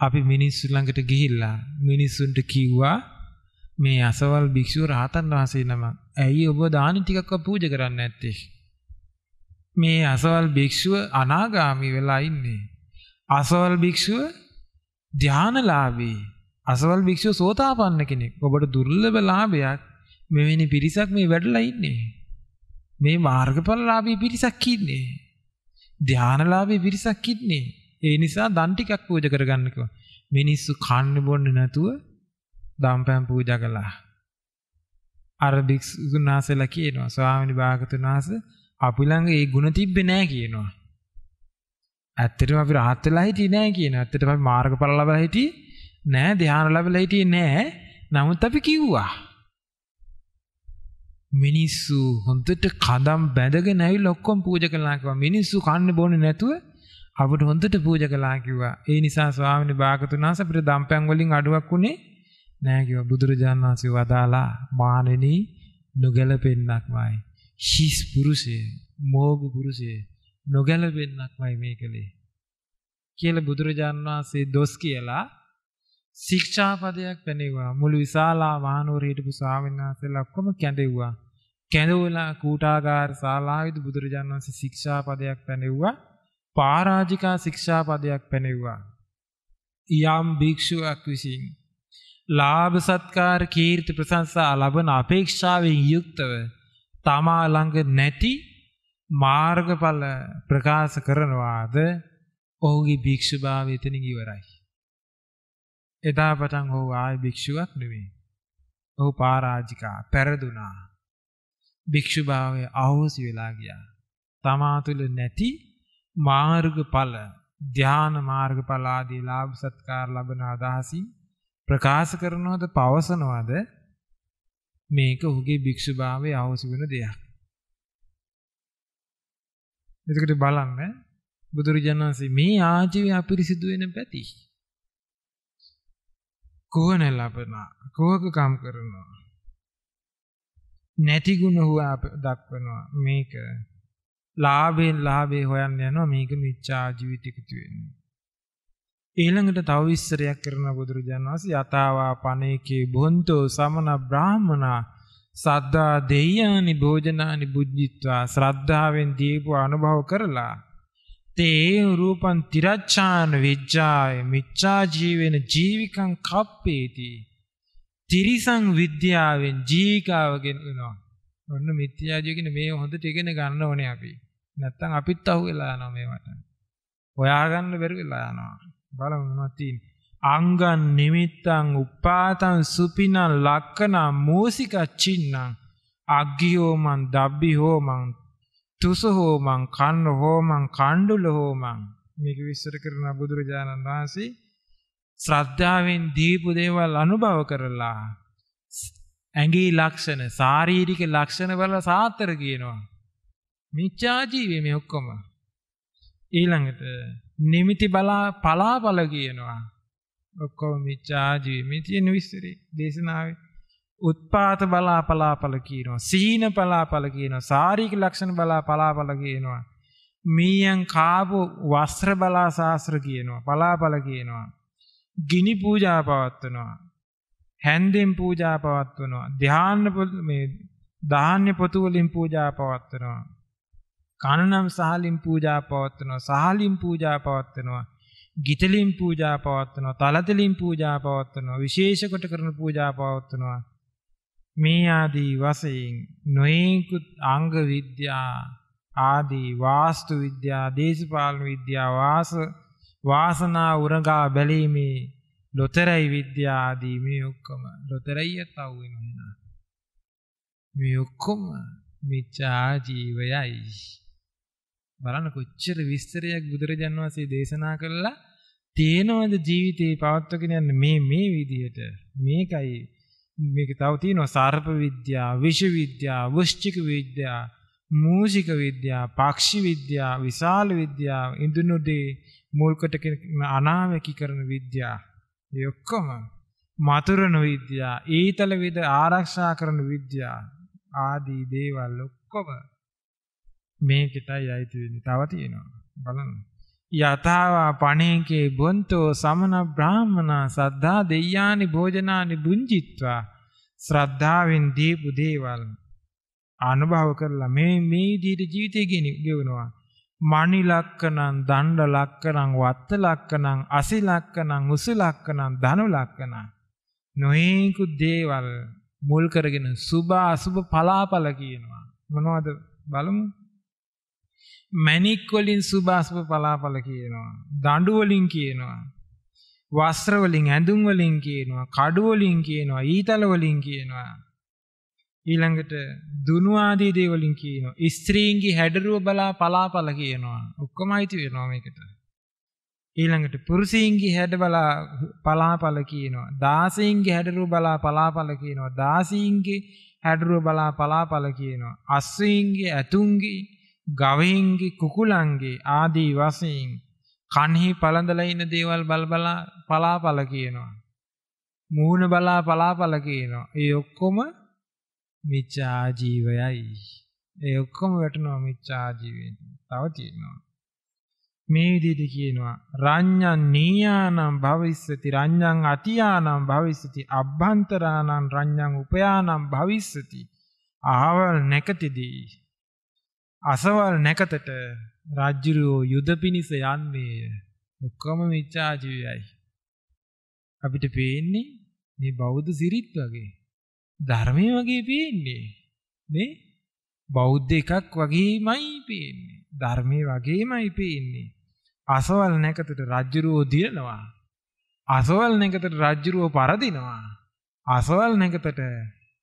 අපි මිනිස්සු ළඟට ගිහිල්ලා මිනිස්සුන්ට කිව්වා මේ අසවල් භික්ෂුව රහතන් වහන්සේ නම ඇයි ඔබ දානි ටිකක්ව පූජා කරන්නේ නැත්තේ? මේ අසවල් භික්ෂුව අනාගාමී වෙලා ඉන්නේ. අසවල් භික්ෂුව ධානලාභී අසවල් භික්ෂුව සෝතාපන්න කෙනෙක්. ඔබට දුර්ලභ ලාභයක් මෙවැනි පිරිසක් මේ වැඩලා ඉන්නේ. මේ මාර්ගඵලලාභී පිරිසක් ඉන්නේ. ධානලාභී පිරිසක් ඉන්නේ. ඒ නිසා දන් ටිකක් පූජා කරගන්න කිව්වා. මිනිස්සු කන්න බොන්න නැතුව දම්පැන් පූජා කළා. අර භික්ෂුනාසලා කියනවා ස්වාමීන් වහන්සේ අපි ළඟ ඒ ಗುಣ තිබ්බේ නැහැ කියනවා. ඇත්තටම අපි rahat වෙලා හිටියේ නැහැ කියනවා. ඇත්තටම අපි මාර්ගඵල ලබලා හිටියේ නෑ ධානා ලැබලා හිටියේ නෑ. නමුත් අපි කිව්වා. මිනිස්සු හොඳට කඳම් බැඳගෙන ඇවිල්ලා ඔක්කොම පූජා කළා කිව්වා. මිනිස්සු කන්න බොන්නේ නැතුව අපිට හොඳට පූජා කළා කිව්වා. ඒ නිසා ස්වාමීන් වහන්සේ අපිට දම්පැන් වලින් අඩුවක් උනේ නෑ කිව්වා. බුදුරජාණන් වහන්සේ වදාලා මානෙනි නොගැලපෙන්නක් වයි. ශීස් පුරුෂය, මෝග පුරුෂය නොගැලපෙන්නක් වයි මේකලේ. කියලා බුදුරජාණන් වහන්සේ දොස් කියලා ශික්ෂාපදයක් පැනෙව්වා. මුළු විශාලා වහනුවර හිටපු ස්වාමීන් වහන්සේලා ඔක්කොම කැඳෙව්වා. කැඳවලා කූටාගාර ශාලාවේදී බුදුරජාණන් වහන්සේ ශික්ෂාපදයක් පැනෙව්වා. පරාජිකා ශික්ෂාපදයක් පැනෙව්වා. යම් භික්ෂුවක් විසින් ලාභ සත්කාර කීර්ති ප්‍රශංසා ලබන අපේක්ෂාවෙන් යුක්තව තමා ළඟ නැති මාර්ගඵල ප්‍රකාශ කරනවාද ඔහුගේ භික්ෂුභාවය එතනින් ඉවරයි. එදා පටන් ඔහු ආයි භික්ෂුවක් නෙවෙයි. ඔහු පරාජිකා පෙරදුනා. භික්ෂු භාවය අහෝසි වෙලා ගියා. තමා තුළ නැති මාර්ගඵල ධ්‍යාන මාර්ගඵල ආදී ලාභ සත්කාර ලබන අදහසින් ප්‍රකාශ කරනවද පවසනවද මේක ඔහුගේ භික්ෂු භාවයේ අහෝසි වෙන දෙයක්. එතකොට බලන්න බුදුරජාණන් වහන්සේ මේ ආජීවය අපිරිසිදු වෙන පැති කුවන ලබනවා කුවකකම් කරනවා නැති ගුණ හොයා දක්වනවා මේක ලාභයෙන් ලාභේ හොයන්න යනවා මේක මිච්ඡා ජීවිතිකුතු වෙන්නේ ඊළඟට තව විස්තරයක් කරන බුදුරජාණන් වහන්සේ යතාවා පනේකේ බොන්තෝ සමන බ්‍රාහමනා සද්දා දෙයයනි භෝජනානි බුද්ධිත්වා ශ්‍රද්ධාවෙන් දීපු අනුභව කරලා තේ රූපං තිරච්ඡාන විජ්ජාය මිච්ඡා ජීවෙන ජීවිකං කප්පේති තිරිසං විද්‍යාවෙන් ජීවිකාවගෙන වෙනවා ඔන්න මිත්‍යා ජීවිකනේ මේ හොඳට ඉගෙන ගන්න ඕනේ අපි නැත්තම් අපිත් අහු වෙලා යනවා මේවට හොයාගන්න බැරි වෙලා යනවා බලමු මොනවද තියෙන්නේ අංගන් නිමිත්තං උපාතං සුපිනං ලක්කනං මූසිකච්චින්නං අග්ගියෝ මං දබ්බි හෝ මං තුස හෝමං කන්න හෝමං කණ්ඩුල හෝමං මේක විස්තර කරන බුදුරජාණන් වහන්සේ ශ්‍රද්ධාවෙන් දීපු දේවල් අනුභව කරලා ඇඟේ ලක්ෂණ ශාරීරික ලක්ෂණ වල සාතර කියනවා මිච්ඡා ජීවේ මේ ඔක්කොම ඊළඟට නිමිති බලා පලාපල කියනවා ඔක්කොම මිච්ඡා ජීවේ මේ තියෙන විස්තරේ දේශනාවේ උත්පාත බලාපලාපල කියනවා. සීන බලාපල කියනවා. සාරීක ලක්ෂණ බලාපලාපල කියනවා. මීයන් කාපු වස්ත්‍ර බලා ශාස්ත්‍ර කියනවා. බලාපල කියනවා. ගිනි පූජා පවත්වනවා. හැන්දෙන් පූජා පවත්වනවා. ධාන්න මේ ධාන්‍ය පොතු වලින් පූජා පවත්වනවා. කනනම් සහලින් පූජා පවත්වනවා. සහලින් පූජා පවත්වනවා. ගිතලින් පූජා පවත්වනවා. තලතලින් පූජා පවත්වනවා. විශේෂ කොට කරන පූජා පවත්වනවා. මේ ආදී වශයෙන් නොයෙකුත් අංග විද්‍යා ආදී වාස්තු විද්‍යා දේශපාලන විද්‍යා වාස වාසනා උරගා බැලීමේ ලොතරැයි විද්‍යා ආදී මේ ඔක්කොම ලොතරැයියත් අවු වෙනවා මේ ඔක්කොම මිත්‍යා ජීවයයි බලන්න කොච්චර විස්තරයක් බුදුරජාන් වහන්සේ දේශනා කළා තේනවද ජීවිතේ පවත්වගෙන යන්න මේ මේ විදිහට මේකයි මේක තව තියෙනවා සර්ප විද්‍යා, විෂ විද්‍යා, වෘශ්චික විද්‍යා, මූසික විද්‍යා, පාක්ෂි විද්‍යා, විශාල විද්‍යා, ඉදුණුදී මූල්කට අනාවැකි කරන විද්‍යා. ඒ ඔක්කොම මතුරන විද්‍යා, ඊතල විද ආරක්ෂා කරන විද්‍යා ආදී දේවල් ඔක්කොම මේකටයි අයිති වෙන්නේ. තව තියෙනවා. බලන්න. යතාවා පණේකේ බොන්තෝ සමන බ්‍රාහ්මනා සද්ධා දෙය්‍යානි භෝජනානි බුංජිත්වා ශ්‍රද්ධාවෙන් දීපු දේවල් අනුභව කරලා මේ මේ විදිහට ජීවිතය ගෙවනවා මණි ලක්කණං දණ්ඩ ලක්කණං වත්ත ලක්කණං අසි ලක්කණං උසු ලක්කණං ධනු ලක්කණං නොයෙකු දේවල් මුල් කරගෙන සුභ අසුභ පලාපල කියනවා මොනවද බලමු මැණික් වලින් සුභාස්ප පලාපල කියනවා. දඬු වලින් කියනවා. වස්ත්‍ර වලින් ඇඳුම් වලින් කියනවා. කඩු වලින් කියනවා. ඊතල වලින් කියනවා. ඊළඟට දුනු ආදී දේ වලින් කියනවා. ස්ත්‍රීන්ගේ හැඩරුව බලා පලාපල කියනවා. ඔක්කොම අයිති වෙනවා මේකට. ඊළඟට පුරුෂයින්ගේ හැඩ බලා පලාපල කියනවා. දාසයින්ගේ හැඩරුව බලා පලාපල කියනවා. දාසීන්ගේ හැඩරුව බලා පලාපල කියනවා. අස්වීන්ගේ ඇතුන්ගේ ගවයින්ගේ කුකුලන්ගේ ආදී වශයෙන් කන්හි පළඳලා ඉන්න දේවල් බලබලා පලාපල කියනවා. මූණ බලා පලාපල කියනවා. ඒ ඔක්කොම මිච්ඡා ජීවයයි. ඒ ඔක්කොම වැටෙනවා මිච්ඡා ජීවෙන්. තව තියෙනවා. මේ විදිහට කියනවා රඤ්ඤං නීයානම් භවිස්සති රඤ්ඤං අතියානම් භවිස්සති අබ්බන්තරානම් රඤ්ඤං උපයානම් භවිස්සති ආවල් නැකතිදී අසවල් නැකතට රාජ්‍යරෝ යුද පිණිස යන්නේය. ඔක්කොම මිච්ඡාජීවයයි. අපිට පේන්නේ මේ බෞද්ධ සිරිත් වගේ. ධර්මයේ වගේ පේන්නේ. මේ බෞද්ධ එකක් වගේමයි පේන්නේ. ධර්මයේ වගේමයි පේන්නේ. අසවල් නැකතට රජ්ජුරුව දිනනවා. අසවල් නැකතට රජ්ජුරුව පරදිනවා. අසවල් නැකතට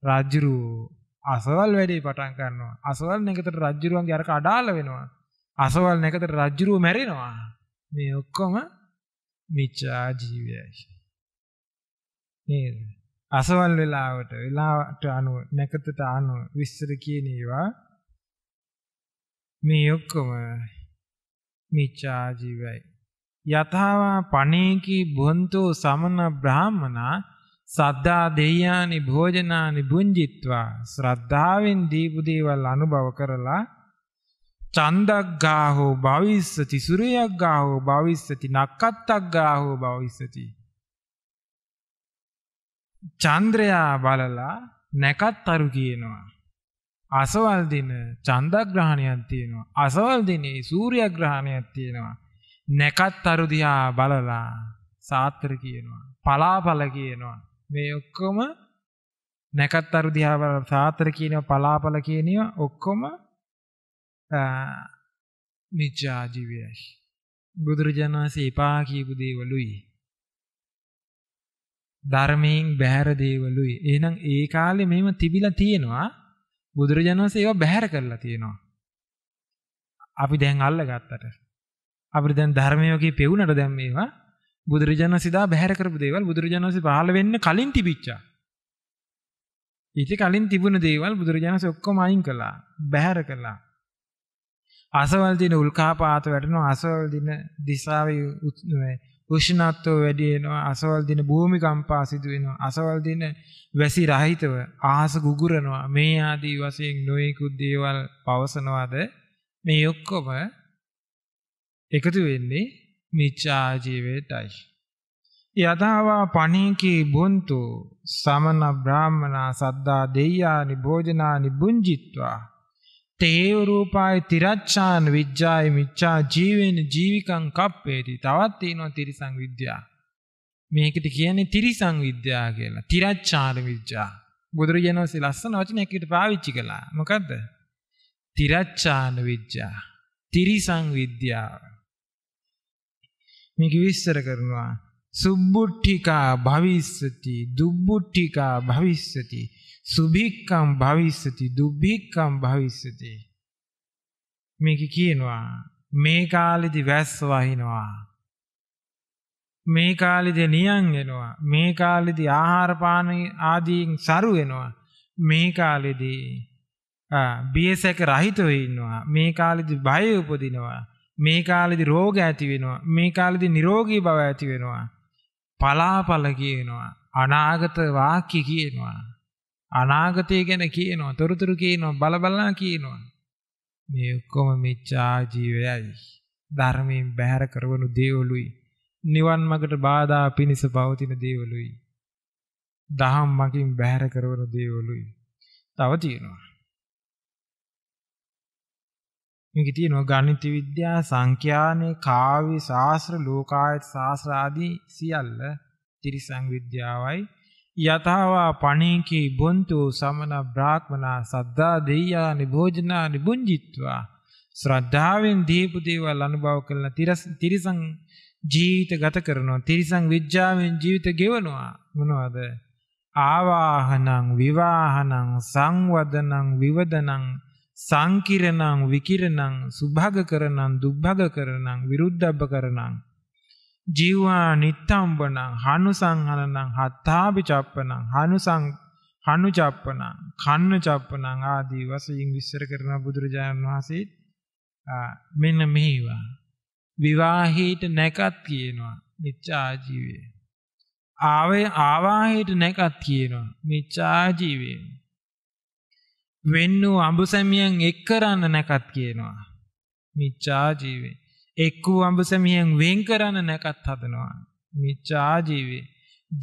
රජ්ජුරුව අසවල් වැඩේ පටන් ගන්නවා. අසවල් නැකතට රජ්ජුරුවන්ගේ අරක අඩාල වෙනවා. අසවල් නැකතට රජ්ජුරුව මැරෙනවා. මේ ඔක්කොම මිච්ඡා ජීවයයි. නේද? අසවල් වෙලාවට වෙලාවට අනුව නැකතට අනුව විස්තර කියන ඒවා මේ ඔක්කොම මිච්ඡා ජීවයයි. යතවා පණේකි බුන්තෝ සමන බ්‍රාහමනා සද්ධා දෙය්‍යානි භෝජනානි බුංජිත්වා ශ්‍රද්ධාවෙන් දීපු දේවල් අනුභව කරලා චන්දක් ගාහෝ භවිස්සති සුරයක් ගාහෝ භවිස්සති නක්කත්තක් ගාහෝ භවිස්සති චන්ද්‍රයා බලලා නැකත් අරු කියනවා අසවල් දින චන්දග්‍රහණයක් තියෙනවා අසවල් දිනේ සූර්යග්‍රහණයක් තියෙනවා නැකත් අරු දිහා බලලා සාත්‍ර කියනවා පලාපල කියනවා මේ ඔක්කොම නැකත් අරු දිහා බල සාතර කියනවා පලාපල කියනවා ඔක්කොම මිත්‍යා ජීවයයි බුදුරජාණන් වහන්සේ එපා කියපු දේවලුයි ධර්මයෙන් බැහැර දේවලුයි එහෙනම් ඒ කාලේ මේව තිබිලා තියෙනවා බුදුරජාණන් වහන්සේ ඒවා බැහැර කරලා තියෙනවා අපි දැන් අල්ලගත්තට අපිට දැන් ධර්මයේ වගේ පෙවුනට දැන් මේවා බුදුරජාණන් සිතා බැහැර කරපු දේවල් බුදුරජාණන් සිත පහළ වෙන්න කලින් තිබිච්චා. ඊට කලින් තිබුණ දේවල් බුදුරජාණන් සිත ඔක්කොම අයින් කළා. බැහැර කළා. අසවල් දින උල්කාපාත වැටෙනවා. අසවල් දින දිශාවේ උෂ්ණත්වය වැඩි වෙනවා. අසවල් දින භූමිකම්පා සිදු වෙනවා. අසවල් දින වැසි රහිතව ආහස ගුගුරනවා. මේ ආදී වශයෙන් නොයෙකුත් දේවල් පවසනවාද මේ ඔක්කොම එකතු වෙන්නේ මිච්ඡා ජීවේතයි. යතාවා පණීකී බුන්තු සමන බ්‍රාහ්මනා සද්දා දෙය්‍යානි භෝජනානි බුංජිත්වා තේව රූපාය තිරච්ඡාන විජ්ජාය මිච්ඡා ජීවෙන ජීවිකං කප්පේති තවත් තියෙනවා තිරිසං විද්‍යා මේකට කියන්නේ තිරිසං විද්‍යා කියලා තිරච්ඡාන විද්‍යා බුදුරජාණන් වහන්සේ ලස්සන වචනයක් ඊට පාවිච්චි කළා මොකද්ද තිරච්ඡාන විද්‍යා තිරිසං විද්‍යාව මේක විස්තර කරනවා සුබ්බුට්ඨිකා භවිස්සති දුබ්බුට්ඨිකා භවිස්සති සුභික්ඛම් භවිස්සති දුබ්බික්ඛම් භවිස්සති මේක කියනවා මේ කාලෙදි වැස්ස වහිනවා මේ කාලෙදි නියන් වෙනවා මේ කාලෙදි ආහාර පාන ආදීන් සරු වෙනවා මේ කාලෙදි බියසක රහිතව ඉන්නවා මේ කාලෙදි බය උපදිනවා මේ කාලෙදි රෝග ඇති වෙනවා මේ කාලෙදි නිරෝගී බව ඇති වෙනවා පලාපල කියනවා අනාගත වාක්‍ය කියනවා අනාගතය ගැන කියනවා තොරතුරු කියනවා බලබලා කියනවා මේ ඔක්කොම මිච්ඡා ජීවයයි ධර්මයෙන් බැහැර කරවනු දේවලුයි නිවන් මගට බාධා පිනිස පවතින දේවලුයි දහම් මගින් බැහැර කරවන දේවලුයි තව තියෙනවා මේකේ තියෙනවා ගණිත විද්‍යා, සංඛ්‍යානේ, කාව්‍ය ශාස්ත්‍ර, ලෝකායත ශාස්ත්‍ර ආදී සියල්ල ත්‍රිසං විද්‍යාවයි. යතවා පණේකී බොන්තු සමන බ්‍රාහ්මනා සද්දා දෙය්‍යා නිභෝජනා නිබුංජිත්වා ශ්‍රද්ධාවෙන් දීපු දේවල් අනුභව කරන තිරිසං ජීවිත ගත කරනවා තිරිසං විද්‍යාවෙන් ජීවිත ගෙවනවා මොනවද ආවාහනං විවාහනං සංවදනං විවදනං සංකිරණං විකිරණං සුභග කරණං දුබ්භග කරණං විරුද්ධබ්බ කරණං ජීවා නිත්තම්බනං හනු සංහනනං හත්තාපි චප්පනං හනු සං හනු චප්පනං කන්න චප්පනං ආදී වශයෙන් විස්තර කරන බුදුරජාණන් වහන්සේ මෙන්න මෙහිවා විවාහීට නැකත් කියනවා මිච්ඡා ජීවේ ආවේ ආවාහීට නැකත් කියනවා මිච්ඡා ජීවේ වෙන් වූ අඹුසැමියන් එක් කරන්න නැකත් කියනවා. මිච්ඡා ජීවේ. එක් වූ අඹුසැමියන් වෙන් කරන්න නැකත් හදනවා. මිච්ඡා ජීවේ.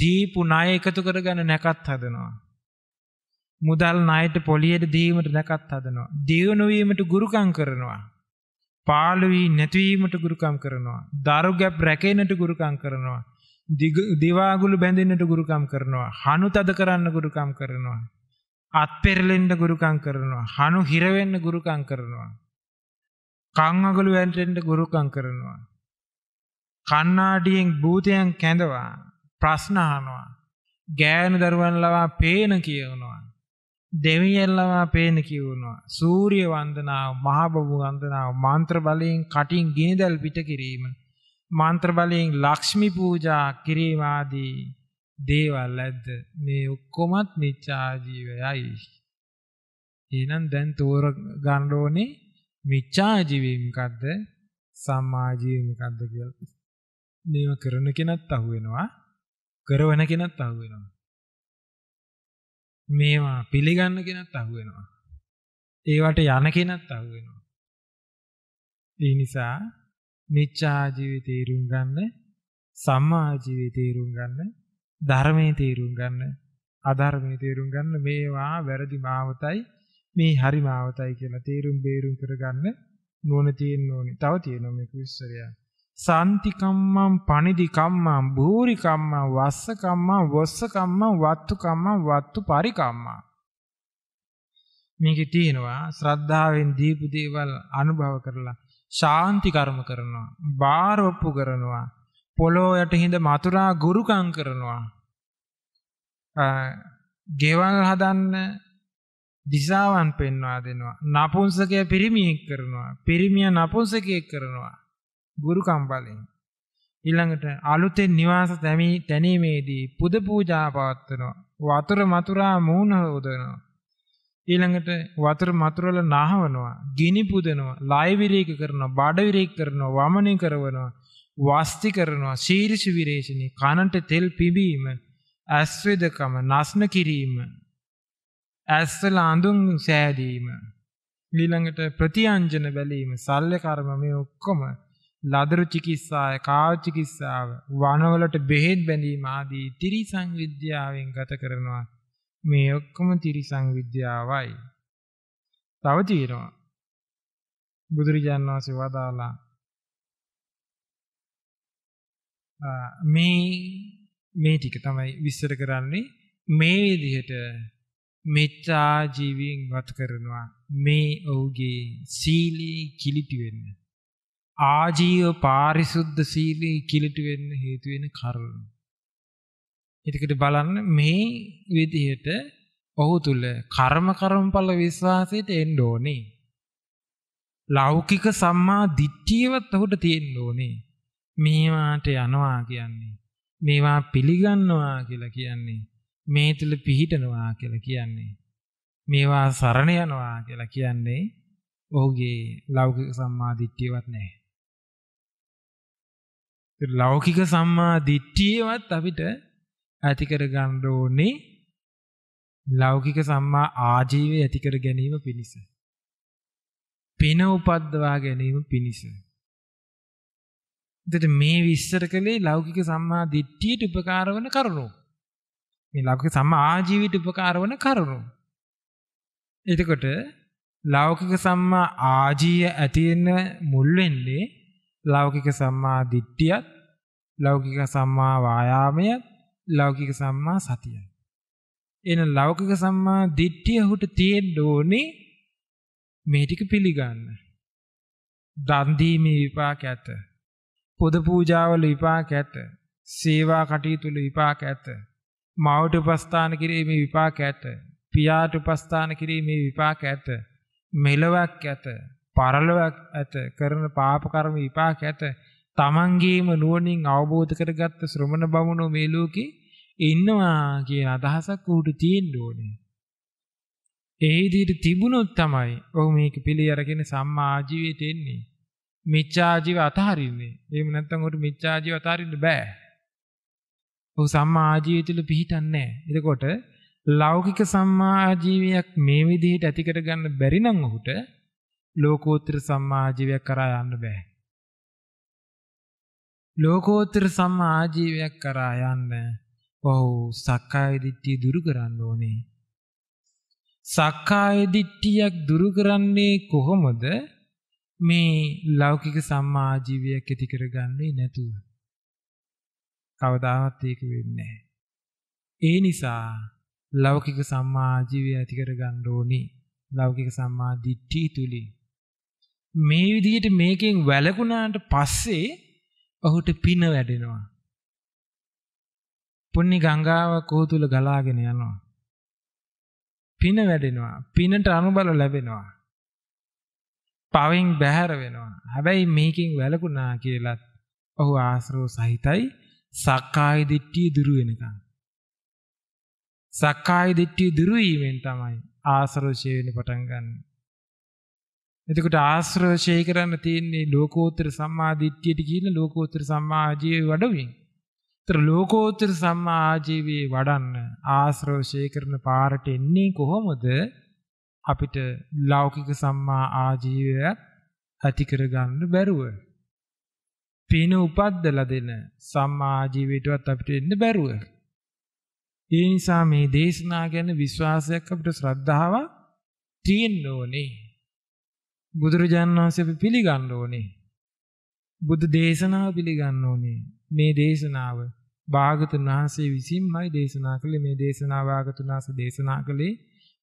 දීපු ණය එකතු කරගන්න නැකත් හදනවා. මුදල් ණයට පොලියට දීමට නැකත් හදනවා. දියුණු වීමට ගුරුකම් කරනවා. පාළු වී නැතිවීමට ගුරුකම් කරනවා. දරු ගැප් රැකෙන්නට ගුරුකම් කරනවා. දිවාගුළු බැඳෙන්නට ගුරුකම් කරනවා. හනුතද කරන්න ගුරුකම් කරනවා. අත්පෙරලෙන්ට ගුරුකං කරනවා. හනු හිරවෙන්න ගුරුකං කරනවා. කංගගලු වැල්ටෙන්ට ගුරුකං කරනවා. කන්නාඩියෙන් භූතයන් කැඳවා ප්‍රශ්න අහනවා. ගෑනු දරුවන් ලවා පේන කියවනවා. දෙවියල්ලවා පේන කියවනවා. සූරිය වන්දනාව, මහබබු වන්දනාව, මන්ත්‍ර බලයෙන් කටින් ගිනිදල් පිට කිරීම, මන්ත්‍ර බලයෙන් ලක්ෂ්මි පූජා කිරීම ආදී දේවල් ඇද්ද මේ ඔක්කොමත් මිච්ඡා ජීවයයි එහෙනම් දැන් තෝර ගන්න ඕනේ මිච්ඡා ජීවය මොකද්ද සම්මා ජීවය මොකද්ද කියලා මේව කරන කෙනත් අහුවෙනවා කරවන කෙනත් අහුවෙනවා මේවා පිළිගන්න කෙනත් අහුවෙනවා ඒවට යන කෙනත් අහුවෙනවා ඒ නිසා මිච්ඡා ජීවිතේ තේරුම් ගන්න සම්මා ජීවිතේ තේරුම් ගන්න ධර්මයේ තේරුම් ගන්න අධර්මයේ තේරුම් ගන්න මේවා වැරදි මාවතයි මේ හරි මාවතයි කියලා තේරුම් බේරුම් කරගන්න නුවණ තියෙන්න ඕනේ. තව තියෙනවා මේක විශ්සරය. සාන්ති කම්මං පණිදි කම්මං භූරි කම්මං වස්ස කම්මං වස්ස කම්මං වත්තු කම්මං වත්තු පරිකම්මං මේකේ තියෙනවා ශ්‍රද්ධාවෙන් දීපු දේවල් අනුභව කරලා ශාන්ති කර්ම කරනවා බාරවප්පු කරනවා පොළොව යට හිඳ මතුරා ගුරුකම් කරනවා. ගෙවල් හදන්න දිසාවන් පෙන්වා දෙනවා. නපුංසකය පිරිමියෙක් කරනවා. පිරිමිය නපුංසකයෙක් කරනවා. ගුරුකම් බලෙන්. ඊළඟට අලුතෙන් නිවාස තැමි තැනීමේදී පුද පූජා පවත්වනවා. වතුර මතුරා මූණ උදනවා. ඊළඟට වතුර මතුරල නහවනවා, ගිනි පුදනවා, ලයිවිරීක කරනවා, බඩවිරීක කරනවා, වමනේ කරනවා. වාස්ති කරනවා ශීර්ෂ විරේෂණී කනට තෙල් පිබීම ඇස්වෙදකම නස්න කිරීම ඇස්වල අඳුන් සෑදීම ඊළඟට ප්‍රතියංජන බැලීම සල්්‍ය කර්ම මේ ඔක්කොම ලදරු චිකිත්සාය කාව චිකිත්සාව වනවලට බෙහෙත් බැඳීම ආදී තිරිසං විද්‍යාවෙන් ගත කරනවා මේ ඔක්කොම තිරිසං විද්‍යාවයි තව තියෙනවා බුදුරජාණන් වහන්සේ වදාලා මේ මේ ටික තමයි විස්තර කරන්නේ මේ විදිහට මෙත්තා ජීවීන් වත් කරනවා මේ ඔහුගේ සීලී කිලිටි වෙන්න ආජීව පාරිශුද්ධ සීලී කිලිටි වෙන්න හේතු වෙන කරුණු ඊටකට බලන්න මේ විදිහට ඔහු තුල කර්ම කර්මඵල විශ්වාසයට එන්න ඕනේ. ලෞකික සම්මා දිට්ඨියවත් ඔහුට තියෙන්න ඕනේ. මේවාට යනවා කියන්නේ මේවා පිළිගන්නවා කියලා කියන්නේ මේ තුල පිහිටනවා කියලා කියන්නේ මේවා සරණ යනවා කියලා කියන්නේ ඔහුගේ ලෞකික සම්මාදිට්ඨියවත් නැහැ. ඒ ලෞකික සම්මාදිට්ඨියවත් අපිට ඇති කර ගන්න ඕනේ ලෞකික සම්මා ආජීවය ඇති කර ගැනීම පිණිස. පින උපද්දවා ගැනීම පිණිස. එතකොට මේ විස්තර කළේ ලෞකික සම්මා දිට්ඨියට උපකාර වන කරුණු. මේ ලෞකික සම්මා ආජීවයට උපකාර වන කරුණු. එතකොට ලෞකික සම්මා ආජීව ඇතිවෙන මුල් වෙන්නේ ලෞකික සම්මා දිට්ඨියත් ලෞකික සම්මා වායාමයත් ලෞකික සම්මා සතියයි. එන ලෞකික සම්මා දිට්ඨිය හුට තියෙන්න ඕනේ මේ ටික පිළිගන්න. දන් දීමේ විපාකයට පොද පූජාවල විපාක ඇත. සේවා කටයුතු වල විපාක ඇත. මවට උපස්ථාන කිරීමේ විපාක ඇත. පියාට උපස්ථාන කිරීමේ විපාක ඇත. මෙලවක් ඇත. පරලොවක් ඇත. කරන පාප කර්ම විපාක ඇත. තමන්ගේම නුවණින් අවබෝධ කරගත්ත ශ්‍රමණ බමුණෝ මේ ලෝකේ ඉන්නවා කියන අදහසක් ඌට තියෙන්න ඕනේ. ඒ විදිහට තිබුණොත් තමයි ඔහු මේක පිළි අරගෙන සම්මා ආජීවයට එන්නේ. මිච්ඡාජීව අතහරින්නේ. එහෙම නැත්නම් උට මිච්ඡාජීව අතහරින්න බෑ. ඔහු සම්මා ආජීවය තුල පිහිටන්නේ නැහැ. එතකොට ලෞකික සම්මා ආජීවයක් මේ විදිහට ඇති කරගන්න බැරි නම් ඔහුට ලෝකෝත්තර සම්මා ආජීවයක් කරා යන්න බෑ. ලෝකෝත්තර සම්මා ආජීවයක් කරා යන්න ඔහු සක්කාය දිට්ඨිය දුරු කරන්න ඕනේ. සක්කාය දිට්ඨියක් දුරු කරන්නේ කොහොමද? මේ ලෞකික සම්මා ආජීවයක් ඇති කරගන්නේ නැතුව කවදාවත් ඒක වෙන්නේ නැහැ. ඒ නිසා ලෞකික සම්මා ආජීවය ඇති කරගන්න ඕනි. ලෞකික සම්මා දිට්ඨිය තුලින් මේ විදිහට මේකෙන් වැළකුණාට පස්සේ ඔහුට පින වැඩෙනවා. පුණ්‍ය ගංගාවක් ඔහු තුල ගලාගෙන යනවා. පින වැඩෙනවා. පිනට අනුබල ලැබෙනවා. පවෙන් බැහැර වෙනවා. හැබැයි මේකෙන් වැළකුණා කියලත් ඔහු ආශ්‍රව සහිතයි සක්කාය දිට්ඨිය දුරු වෙනකන්. සක්කාය දිට්ඨිය දුරු වීමෙන් තමයි ආශ්‍රවශය වෙන්න පටන් ගන්න. එතකොට ආශ්‍රවශය කරන්න තියෙන්නේ ලෝකෝත්තර සම්මා දිට්ඨියට කියලා ලෝකෝත්තර සම්මා ආජීවයේ වඩමින්. ඒතර ලෝකෝත්තර සම්මා ආජීවයේ වඩන්න ආශ්‍රවශය කරන පාරට එන්නේ කොහොමද? අපිට ලෞකික සම්මා ආජීවයත් ඇති කරගන්න බැරුව පින උපද්දලා දෙන සම්මා ආජීවයටවත් අපිට එන්න බැරුව ඒ නිසා මේ දේශනා ගැන විශ්වාසයක් අපිට ශ්‍රද්ධාව තියෙන්න ඕනේ බුදුරජාණන් වහන්සේ අපි පිළිගන්න ඕනේ බුදු දේශනාව පිළිගන්න ඕනේ මේ දේශනාව භාගතුන් වහන්සේ විසින්මයි දේශනා කළේ මේ දේශනාව භාගතුන් වහන්සේ දේශනා කළේ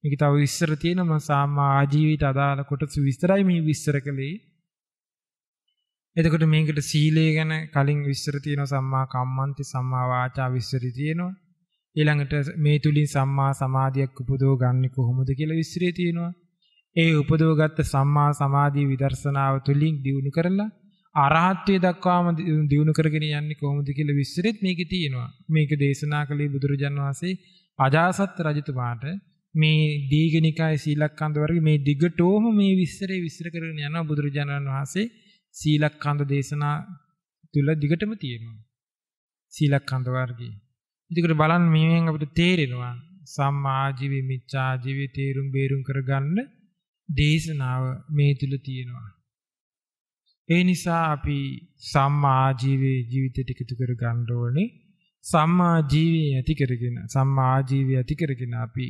මේක තව විස්තර තියෙනවා සාමා ආජීවිත අදාළ කොටස විස්තරයි මේ විස්තර කළේ. එතකොට මේකට සීලය ගැන කලින් විස්තර තියෙනවා සම්මා කම්මන්ති සම්මා වාචා විස්තර තියෙනවා. ඊළඟට මේ තුලින් සම්මා සමාධියක් උපදව ගන්න කොහොමද කියලා විස්තරය තියෙනවා. ඒ උපදවගත් සම්මා සමාධි විදර්ශනාව තුලින් දියුණු කරලා අරහත්ත්වය දක්වාම දියුණු කරගෙන යන්නේ කොහොමද කියලා විස්තරෙත් මේකේ තියෙනවා. මේක දේශනා කළේ බුදුරජාන් වහන්සේ අජාසත් රජතුමාට මේ දීඝනිකාය සීලක්ඛන්ද වර්ගයේ මේ දිගටම මේ විස්තරේ විස්තර කරගෙන යනවා බුදුරජාණන් වහන්සේ සීලක්ඛන්ද දේශනා තුල දිගටම තියෙනවා. සීලක්ඛන්ද වර්ගයේ. ඉතින් බලන්න මේවෙන් අපිට තේරෙනවා සම්මා ජීවි මිච්ඡා ජීවි තේරුම් බේරුම් කරගන්න දේශනාව මේ තුල තියෙනවා. ඒ නිසා අපි සම්මා ජීවි ජීවිතයට එකතු කරගන්න ඕනේ. සම්මා ජීවි ඇති කරගෙන සම්මා ජීවි ඇති කරගෙන අපි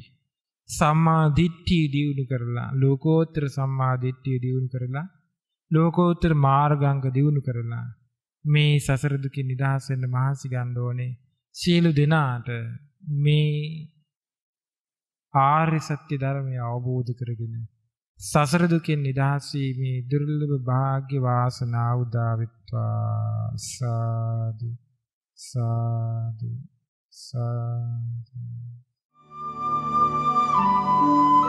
සම්මා දිට්ඨිය දියුණු කරලා ලෝකෝත්තර සම්මා දිට්ඨිය දියුණු කරලා ලෝකෝත්තර මාර්ගාංග දියුණු කරලා මේ සසර දුකින් නිදහස් වෙන්න මහන්සි ගන්න ඕනේ සියලු දෙනාට මේ ආර්ය සත්‍ය ධර්මය අවබෝධ කරගෙන සසර දුකින් නිදහස් වීමේ දුර්ලභ වාග්ය වාසනාව උදා වෙත්වා සාදු සාදු සාදු Thank you.